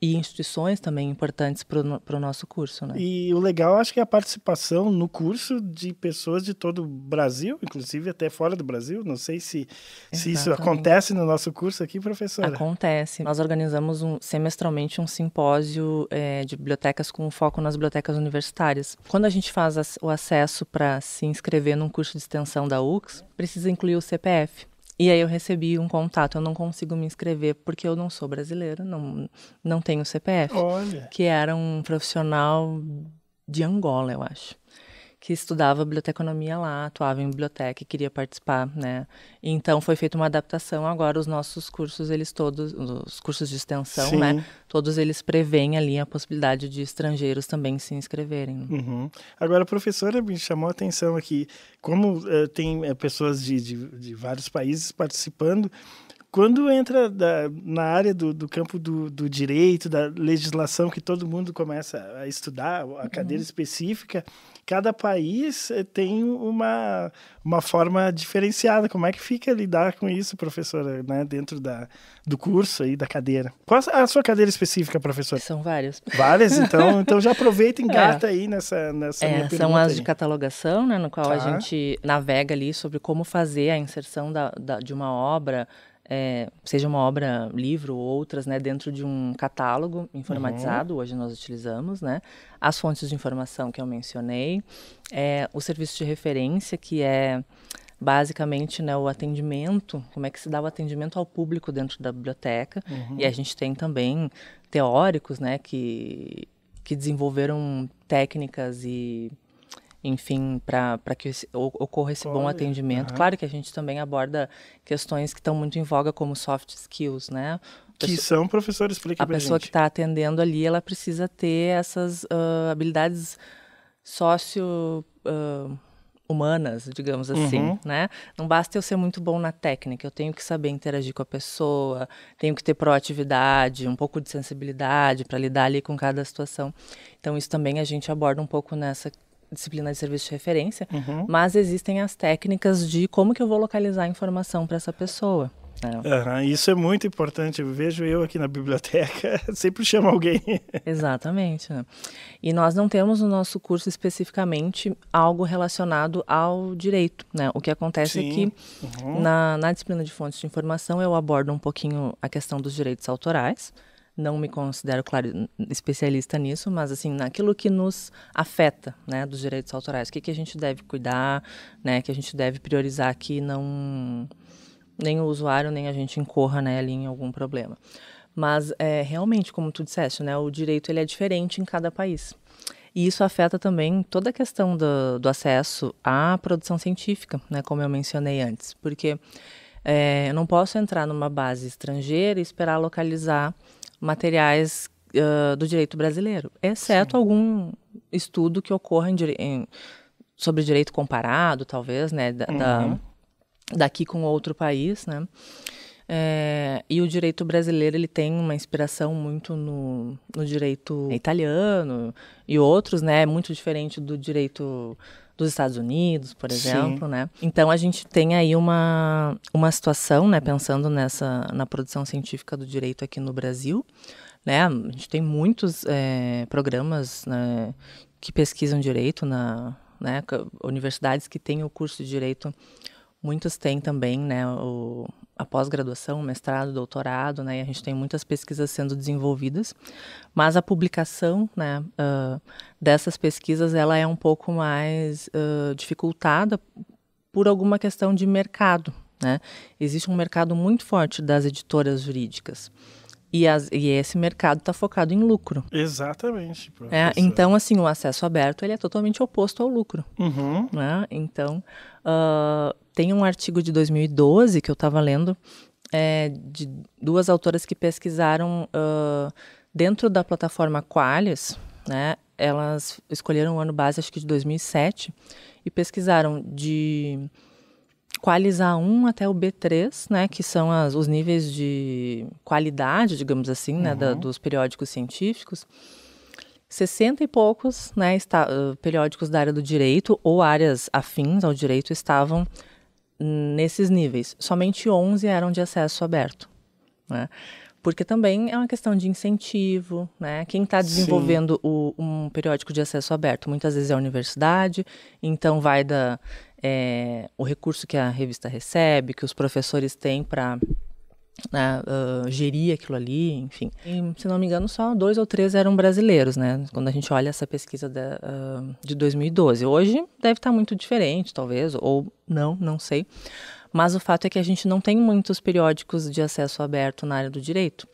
Speaker 1: e instituições também importantes para o nosso curso, né?
Speaker 2: E o legal, acho que é a participação no curso de pessoas de todo o Brasil, inclusive até fora do Brasil. Não sei se, se isso acontece no nosso curso aqui, professora.
Speaker 1: Acontece. Nós organizamos um, semestralmente um simpósio é, de bibliotecas com foco nas bibliotecas universitárias. Quando a gente faz o acesso para se inscrever num curso de extensão da UX, precisa incluir o CPF. E aí eu recebi um contato, eu não consigo me inscrever porque eu não sou brasileira, não, não tenho CPF. Olha. Que era um profissional de Angola, eu acho que estudava biblioteconomia lá, atuava em biblioteca e queria participar, né? Então foi feita uma adaptação. Agora os nossos cursos, eles todos, os cursos de extensão, né? Sim. né? Todos eles preveem ali a possibilidade de estrangeiros também se inscreverem.
Speaker 2: Uhum. Agora, a professora me chamou a atenção aqui, como uh, tem uh, pessoas de, de, de vários países participando, quando entra da, na área do, do campo do, do, direito, da legislação, que todo mundo começa a estudar, a cadeira uhum. específica, cada país eh, tem uma, uma forma diferenciada. Como é que fica lidar com isso, professora, eh, né? dentro da, do curso aí, da cadeira? Qual a sua cadeira específica, professora? São várias. Várias? Então, então já aproveita e é. engata é.
Speaker 1: aí nessa, nessa é, São as aí. de catalogação, né, no qual tá. a gente navega ali sobre como fazer a inserção da, da de uma obra é, seja uma obra, livro ou outras, né, dentro de um catálogo informatizado, uhum. hoje nós utilizamos, né, as fontes de informação que eu mencionei, é, o serviço de referência, que é basicamente né, o atendimento, como é que se dá o atendimento ao público dentro da biblioteca, uhum. e a gente tem também teóricos, né, que, que desenvolveram técnicas e enfim, para que ocorra esse bom atendimento. Uhum. Claro que a gente também aborda questões que estão muito em voga, como soft skills, né? Pessoa, que são professores, explica A pessoa gente. que está atendendo ali, ela precisa ter essas uh, habilidades sócio... Uh, humanas, digamos assim, uhum. né? Não basta eu ser muito bom na técnica, eu tenho que saber interagir com a pessoa, tenho que ter proatividade, um pouco de sensibilidade para lidar ali com cada situação. Então isso também a gente aborda um pouco nessa disciplina de serviço de referência, uhum. mas existem as técnicas de como que eu vou localizar a informação para essa pessoa. Uhum,
Speaker 2: isso é muito importante. Eu vejo eu aqui na biblioteca, sempre chamo alguém.
Speaker 1: Exatamente. Né? E nós não temos no nosso curso especificamente algo relacionado ao direito. Né? O que acontece é Sim. é que uhum. na, na disciplina de fontes de informação eu abordo um pouquinho a questão dos direitos autorais não me considero, claro, especialista nisso, mas assim, naquilo que nos afeta, né, dos direitos autorais, o que, que a gente deve cuidar, né, que a gente deve priorizar que não nem o usuário nem a gente incorra, né, ali em algum problema. Mas é, realmente, como tu disseste, né, o direito ele é diferente em cada país. E isso afeta também toda a questão do, do acesso à produção científica, né, como eu mencionei antes, porque é, eu não posso entrar numa base estrangeira e esperar localizar materiais uh, do direito brasileiro, exceto Sim. algum estudo que ocorra em, em, sobre direito comparado, talvez, né, da, uhum. da, daqui com outro país, né? É, e o direito brasileiro ele tem uma inspiração muito no, no direito italiano e outros, né? É muito diferente do direito dos Estados Unidos, por exemplo, Sim. né? Então a gente tem aí uma, uma situação, né, pensando nessa na produção científica do direito aqui no Brasil, né? A gente tem muitos é, programas né, que pesquisam direito na né, universidades que têm o curso de direito, muitos têm também, né, o, a pós-graduação, mestrado, doutorado, né? E a gente tem muitas pesquisas sendo desenvolvidas, mas a publicação, né, uh, dessas pesquisas, ela é um pouco mais uh, dificultada por alguma questão de mercado, né? Existe um mercado muito forte das editoras jurídicas. E, as, e, esse mercado está focado em lucro.
Speaker 2: Exatamente. É, então,
Speaker 1: assim, o acesso aberto ele é totalmente oposto ao lucro. Uhum. Né? Então, uh, tem um artigo de 2012 que eu estava lendo é, de duas autoras que pesquisaram uh, dentro da plataforma Qualis, né? Elas escolheram um ano base, acho que de 2007, e pesquisaram de qualis A1 até o B3, né, que são as, os níveis de qualidade, digamos assim, né, uhum. da, dos periódicos científicos, 60 e poucos né, está, uh, ah, periódicos da área do direito ou áreas afins ao direito estavam nesses níveis. Somente 11 eram de acesso aberto. Né? Porque também é uma questão de incentivo, né? Quem está desenvolvendo o, um periódico de acesso aberto muitas vezes é a universidade, então vai da é, o recurso que a revista recebe, que os professores têm para né, uh, gerir aquilo ali, enfim. E, se não me engano, só dois ou três eram brasileiros, né? Quando a gente olha essa pesquisa uh, de 2012. Hoje deve estar tá muito diferente, talvez, ou não, não sei. Mas o fato é que a gente não tem muitos periódicos de acesso aberto na área do direito.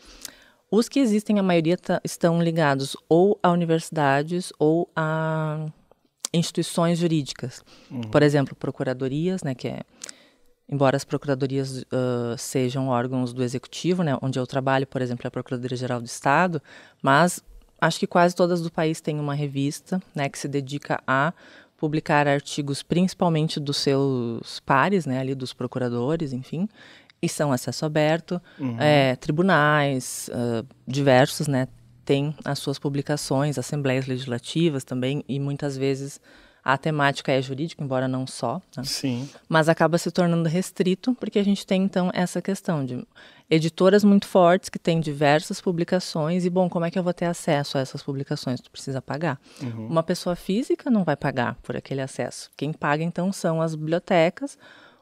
Speaker 1: Os que existem, a maioria tá, estão ligados ou a universidades ou a instituições jurídicas. Uhum. Por exemplo, procuradorias, né, que é embora as procuradorias uh, sejam órgãos do executivo, né, onde eu trabalho, por exemplo, é a Procuradoria Geral do Estado, mas acho que quase todas do país têm uma revista, né, que se dedica a publicar artigos principalmente dos seus pares, né, ali dos procuradores, enfim, e são acesso aberto, uhum. é, tribunais, uh, diversos, né, tem as suas publicações, assembleias legislativas também, e muitas vezes a temática é jurídica, embora não só. Né? Sim. Mas acaba se tornando restrito, porque a gente tem então essa questão de editoras muito fortes que têm diversas publicações e bom, como é que eu vou ter acesso a essas publicações? Tu precisa pagar. Uhum. Uma pessoa física não vai pagar por aquele acesso. Quem paga então são as bibliotecas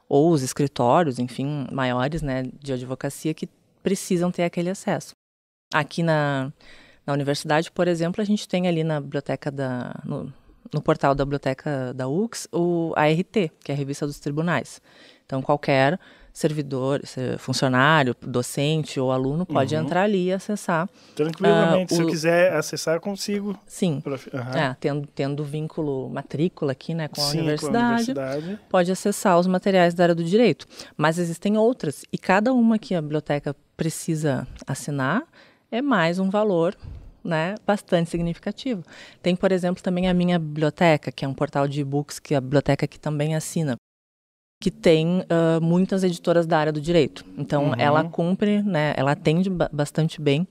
Speaker 1: ou os escritórios, enfim, maiores, né, de advocacia que precisam ter aquele acesso. Aqui na na universidade, por exemplo, a gente tem ali na biblioteca da. No, no portal da biblioteca da UX, o ART, que é a revista dos tribunais. Então, qualquer servidor, funcionário, docente ou aluno pode uhum. entrar ali e acessar. Tranquilamente, uh, ah, o... se eu quiser
Speaker 2: acessar, eu consigo. Sim. Uhum. É,
Speaker 1: tendo, tendo vínculo matrícula aqui né, com a, Sim, com, a universidade, pode acessar os materiais da área do direito. Mas existem outras, e cada uma que a biblioteca precisa assinar, é mais um valor né, bastante significativo. Tem, por exemplo, também a minha biblioteca, que é um portal de e-books que a biblioteca aqui também assina, que tem uh, muitas editoras da área do direito. Então, uhum. ela cumpre, né, ela atende bastante bem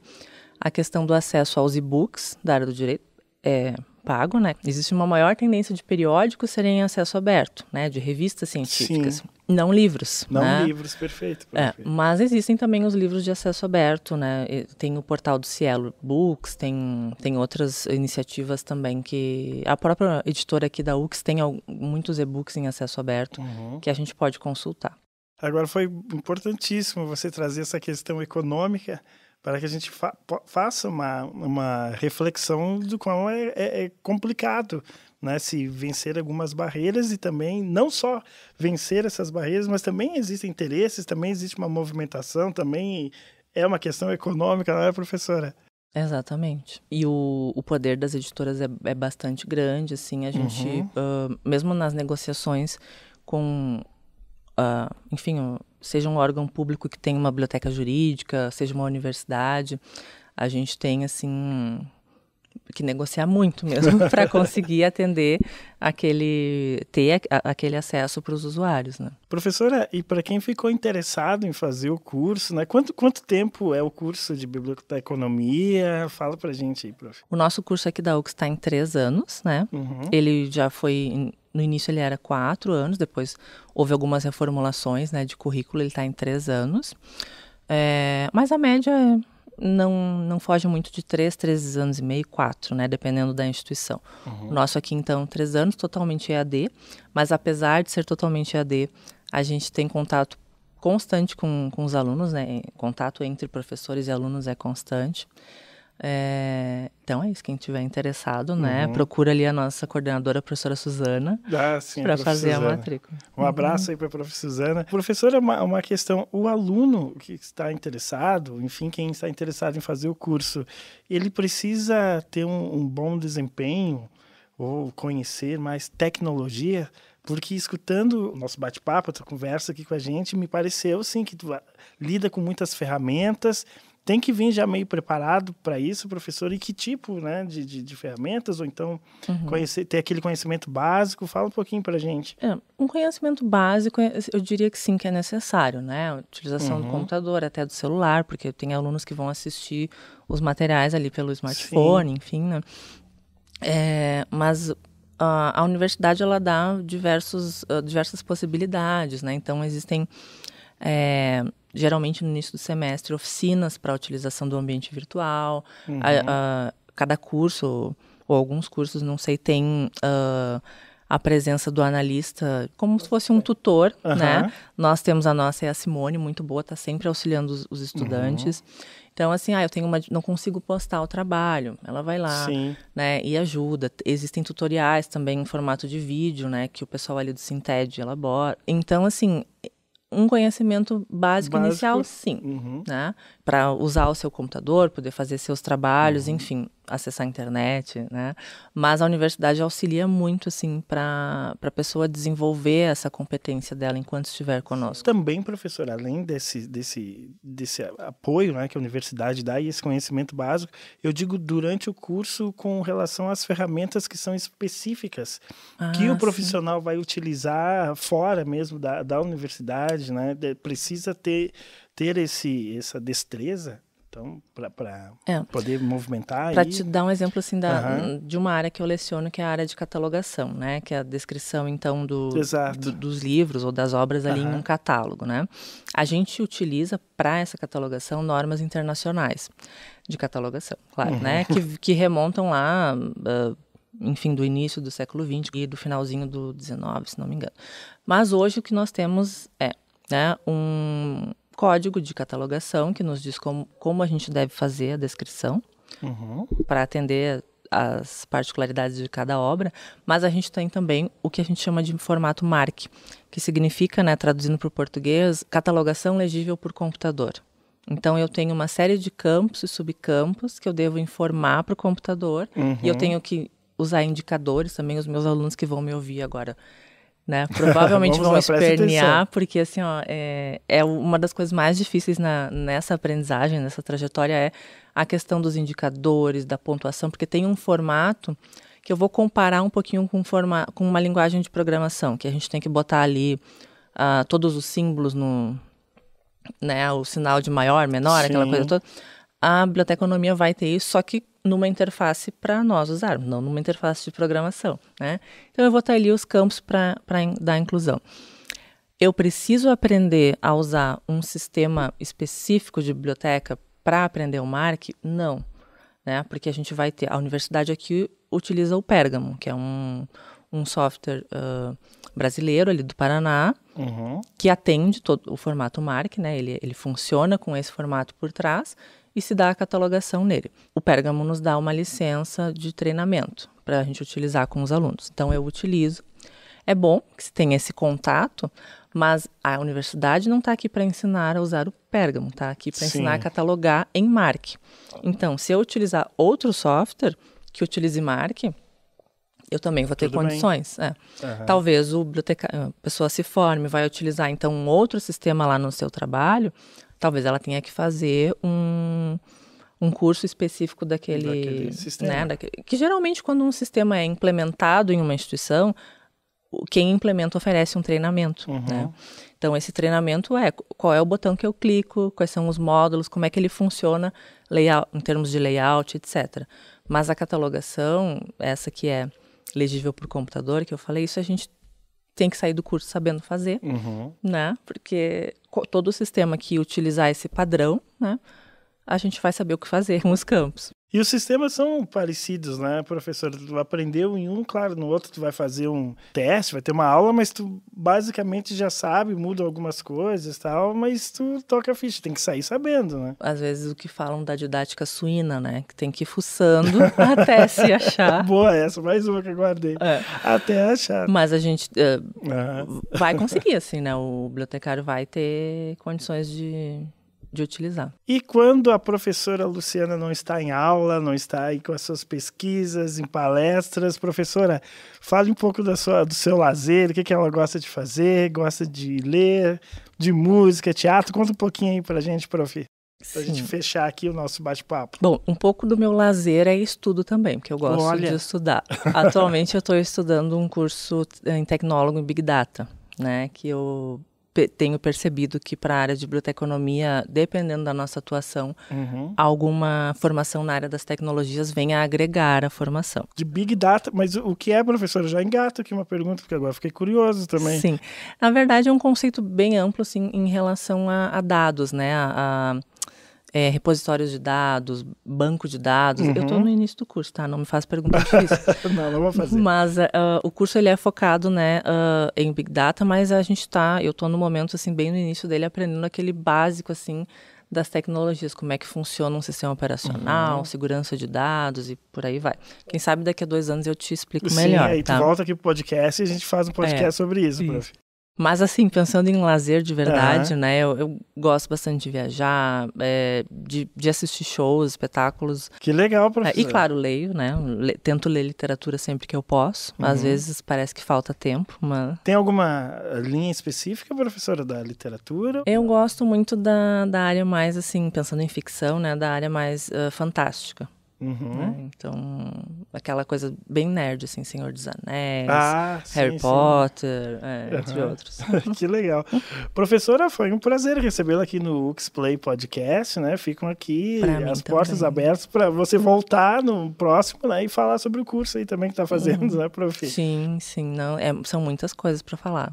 Speaker 1: a questão do acesso aos e-books da área do direito. É, pago, né? Existe uma maior tendência de periódicos serem em acesso aberto, né? De revistas científicas. Sim. Não livros. Não né? livros, perfeito. É, perfeito. É, mas existem também os livros de acesso aberto, né? Tem o portal do Cielo Books, tem, tem outras iniciativas também que. A própria editora aqui da UX tem muitos e-books em acesso aberto uhum. que a gente pode consultar.
Speaker 2: Agora foi importantíssimo você trazer essa questão econômica, para que a gente fa faça uma, uma reflexão do quão é, é, é complicado né, se vencer algumas barreiras e também não só vencer essas barreiras, mas também existem interesses, também existe uma movimentação, também é uma questão
Speaker 1: econômica, não é, professora? Exatamente. E o, o poder das editoras é, é bastante grande, assim, a gente, uhum. uh, mesmo nas negociações com uh, enfim, seja um órgão público que tenha uma biblioteca jurídica, seja uma universidade, a gente tem assim que negociar muito mesmo para conseguir atender aquele ter a, aquele acesso para os usuários, né?
Speaker 2: Professora, e para quem ficou interessado em fazer o curso, né? Quanto quanto tempo é o curso de biblioteconomia? Fala para gente aí, prof.
Speaker 1: O nosso curso aqui da UX está em três anos, né? Uhum. Ele já foi no início ele era quatro anos, depois houve algumas reformulações né, de currículo, ele está em três anos. É, mas a média não, não foge muito de três, três anos e meio, quatro, né, dependendo da instituição. Uhum. Nosso aqui, então, três anos, totalmente EAD, mas apesar de ser totalmente EAD, a gente tem contato constante com, com os alunos, né, contato entre professores e alunos é constante. É, então é isso, quem tiver interessado, né? Uhum. Procura ali a nossa coordenadora, a professora Suzana, ah, para fazer Suzana. a matrícula. Um uhum. abraço
Speaker 2: aí para a professora Suzana. Professora, é uma, uma questão: o aluno que está interessado, enfim, quem está interessado em fazer o curso, ele precisa ter um, um bom desempenho ou conhecer mais tecnologia? Porque escutando o nosso bate-papo, a tua conversa aqui com a gente, me pareceu sim que tu ah, lida com muitas ferramentas tem que vir já meio preparado para isso, professor, e que tipo né, de, de, de ferramentas, ou então uhum. conhecer, ter aquele conhecimento básico? Fala um pouquinho para a gente.
Speaker 1: É, um conhecimento básico, é, eu diria que sim, que é necessário, né? Utilização uhum. do computador, até do celular, porque tem alunos que vão assistir os materiais ali pelo smartphone, sim. enfim, né? É, mas a, a universidade, ela dá diversos, ah, diversas possibilidades, né? Então, existem... É, geralmente no início do semestre, oficinas para a utilização do ambiente virtual. Uhum. A, a, cada curso, ou alguns cursos, não sei, tem. Uh, a presença do analista como se fosse um uhum. tutor, uhum. né? Nós temos a nossa, é a Simone, muito boa, está sempre auxiliando os, os estudantes. Uhum. Então, assim, ah, eu tenho uma, não consigo postar o trabalho. Ela vai lá, né? E ajuda. Existem tutoriais também em formato de vídeo, né? Que o pessoal ali do Sinted elabora. Então, assim, um conhecimento básico, básico. inicial, sim, uhum. né? Para usar o seu computador, poder fazer seus trabalhos, uhum. enfim, acessar a internet, né? Mas a universidade auxilia muito, assim, para a pessoa desenvolver essa competência dela enquanto estiver conosco.
Speaker 2: Também, professor, além desse, desse, desse apoio né, que a universidade dá e esse conhecimento básico, eu digo durante o curso com relação às ferramentas que são específicas ah, que o profissional sim. vai utilizar fora mesmo da, da universidade, né? Precisa ter, ter esse, essa destreza então, para é. poder movimentar. Para te dar um exemplo assim da, uhum.
Speaker 1: de uma área que eu leciono, que é a área de catalogação, né? Que é a descrição então do, do dos livros ou das obras ali uhum. em um catálogo, né? A gente utiliza para essa catalogação normas internacionais de catalogação, claro, né? uhum. né? Que, que remontam lá, uh, enfim, do início do século XX e do finalzinho do XIX, se não me engano. Mas hoje o que nós temos é né, um, código de catalogação que nos diz como, como a gente deve fazer a descrição uhum. para atender as particularidades de cada obra, mas a gente tem também o que a gente chama de formato MARC, que significa, né, traduzindo para o português, catalogação legível por computador. Então eu tenho uma série de campos e subcampos que eu devo informar para o computador uhum. e eu uhum. tenho que usar indicadores também os meus alunos que vão me ouvir agora né? Provavelmente vão lá, espernear, porque assim, ó, é, é uma das coisas mais difíceis na, nessa aprendizagem, nessa trajetória, é a questão dos indicadores, da pontuação, porque tem um formato que eu vou comparar um pouquinho com, forma, com uma linguagem de programação, que a gente tem que botar ali uh, todos os símbolos no, né, o sinal de maior, menor, Sim. aquela coisa toda. A biblioteconomia vai ter isso, só que numa interface para nós usarmos, não numa interface de programação. Né? Então, eu vou estar ali os campos para dar inclusão. Eu preciso aprender a usar um sistema específico de biblioteca para aprender o MARC? Não, né? porque a gente vai ter. A universidade aqui utiliza o Pergamon, que é um, um software uh, brasileiro ali do Paraná, uhum. que atende todo o formato MARC, né? ele, ele funciona com esse formato por trás e se dá a catalogação nele. O Pergamo nos dá uma licença de treinamento para a gente utilizar com os alunos. Então eu utilizo. É bom que se tenha esse contato, mas a universidade não está aqui para ensinar a usar o Pergamo, está aqui para ensinar a catalogar em Mark. Então, se eu utilizar outro software que utilize Mark, eu também vou ter Tudo condições. É. Uhum. Talvez o biblioteca... a pessoa se forme, vai utilizar então um outro sistema lá no seu trabalho talvez ela tenha que fazer um, um curso específico daquele, daquele né, sistema. Né, daquele, que geralmente quando um sistema é implementado em uma instituição, quem implementa oferece um treinamento, uhum. né? Então, esse treinamento é qual é o botão que eu clico, quais são os módulos, como é que ele funciona layout, em termos de layout, etc. Mas a catalogação, essa que é legível por computador, que eu falei, isso a gente tem que sair do curso sabendo fazer, uhum. né? Porque todo o sistema que utilizar esse padrão, né? A gente vai saber o que fazer nos campos.
Speaker 2: E os sistemas são parecidos, né, professor? Tu aprendeu em um, claro, no outro tu vai fazer um teste, vai ter uma aula, mas tu basicamente já sabe, muda algumas coisas tal, mas tu toca a ficha, tem que sair sabendo, né? Às vezes o que falam
Speaker 1: da didática suína, né, que tem que ir fuçando até se achar.
Speaker 2: Boa essa, mais uma
Speaker 1: que eu guardei. É.
Speaker 2: Até achar. Mas
Speaker 1: a gente uh, uhum. vai conseguir, assim, né? O bibliotecário vai ter condições de de utilizar. E quando a professora
Speaker 2: Luciana não está em aula, não está aí com as suas pesquisas, em palestras, professora, fale um pouco da sua, do seu lazer, o que, que ela gosta de fazer, gosta de ler, de música, teatro, conta um pouquinho aí pra gente, prof. Pra Sim. gente fechar aqui o nosso bate-papo.
Speaker 1: Bom, um pouco do meu lazer é estudo também, porque eu gosto Olha. de estudar. Atualmente eu estou estudando um curso eh, em tecnólogo em Big Data, né? Que eu tenho percebido que para a área de biblioteconomia, dependendo da nossa atuação, uhum. alguma formação na área das tecnologias vem a agregar a formação. De Big Data, mas
Speaker 2: o que é, professora? Já engato aqui uma pergunta, porque agora fiquei curioso também. Sim,
Speaker 1: na verdade é um conceito bem amplo assim, em relação a, a dados, né? A, a é, repositórios de dados, banco de dados. Uhum. Eu estou no início do curso, tá? Não me faz pergunta difícil. não, não vou fazer. Mas uh, o curso ele é focado, né, uh, em big data, mas a gente está, eu estou no momento assim bem no início dele aprendendo aquele básico assim das tecnologias, como é que funciona um sistema operacional, uhum. segurança de dados e por aí vai. Quem sabe daqui a dois anos eu te explico Sim, melhor. Sim, aí tá? tu volta
Speaker 2: aqui pro podcast e a gente faz um é, podcast é, sobre isso, prof.
Speaker 1: Mas assim, pensando em lazer de verdade, uhum. né? Eu, eu, gosto bastante de viajar, é, de, de, assistir shows, espetáculos. Que legal, professor. É, e claro, leio, né? Le, tento ler literatura sempre que eu posso. Uhum. Às vezes parece que falta tempo,
Speaker 2: mas... Tem alguma linha específica, professora, da literatura?
Speaker 1: Eu gosto muito da, da área mais, assim, pensando em ficção, né? Da área mais uh, fantástica. Uhum. Né? Então, aquela coisa bem nerd, assim, Senhor dos Anéis, ah, Harry sim, Potter, sim. É, uhum. entre outros.
Speaker 2: que legal. Professora, foi um prazer recebê-la aqui no Uxplay Podcast, né? Ficam aqui pra as portas também. abertas para você voltar no próximo, né? E falar sobre o curso aí também que tá fazendo, uhum. né, prof?
Speaker 1: Sim, sim. Não, é, são muitas coisas para falar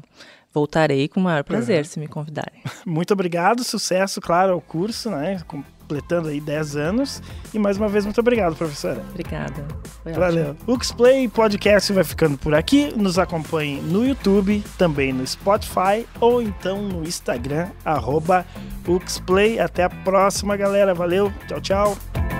Speaker 1: voltarei com o maior prazer uhum. se me convidarem.
Speaker 2: Muito obrigado, sucesso, claro, ao curso, né? Com completando aí 10 anos. E mais uma vez, muito obrigado, professora. Obrigada. Foi Valeu. O Xplay Podcast vai ficando por aqui. Nos acompanhe no YouTube, também no Spotify ou então no Instagram, arroba Uxplay. Até a próxima, galera. Valeu. Tchau, tchau.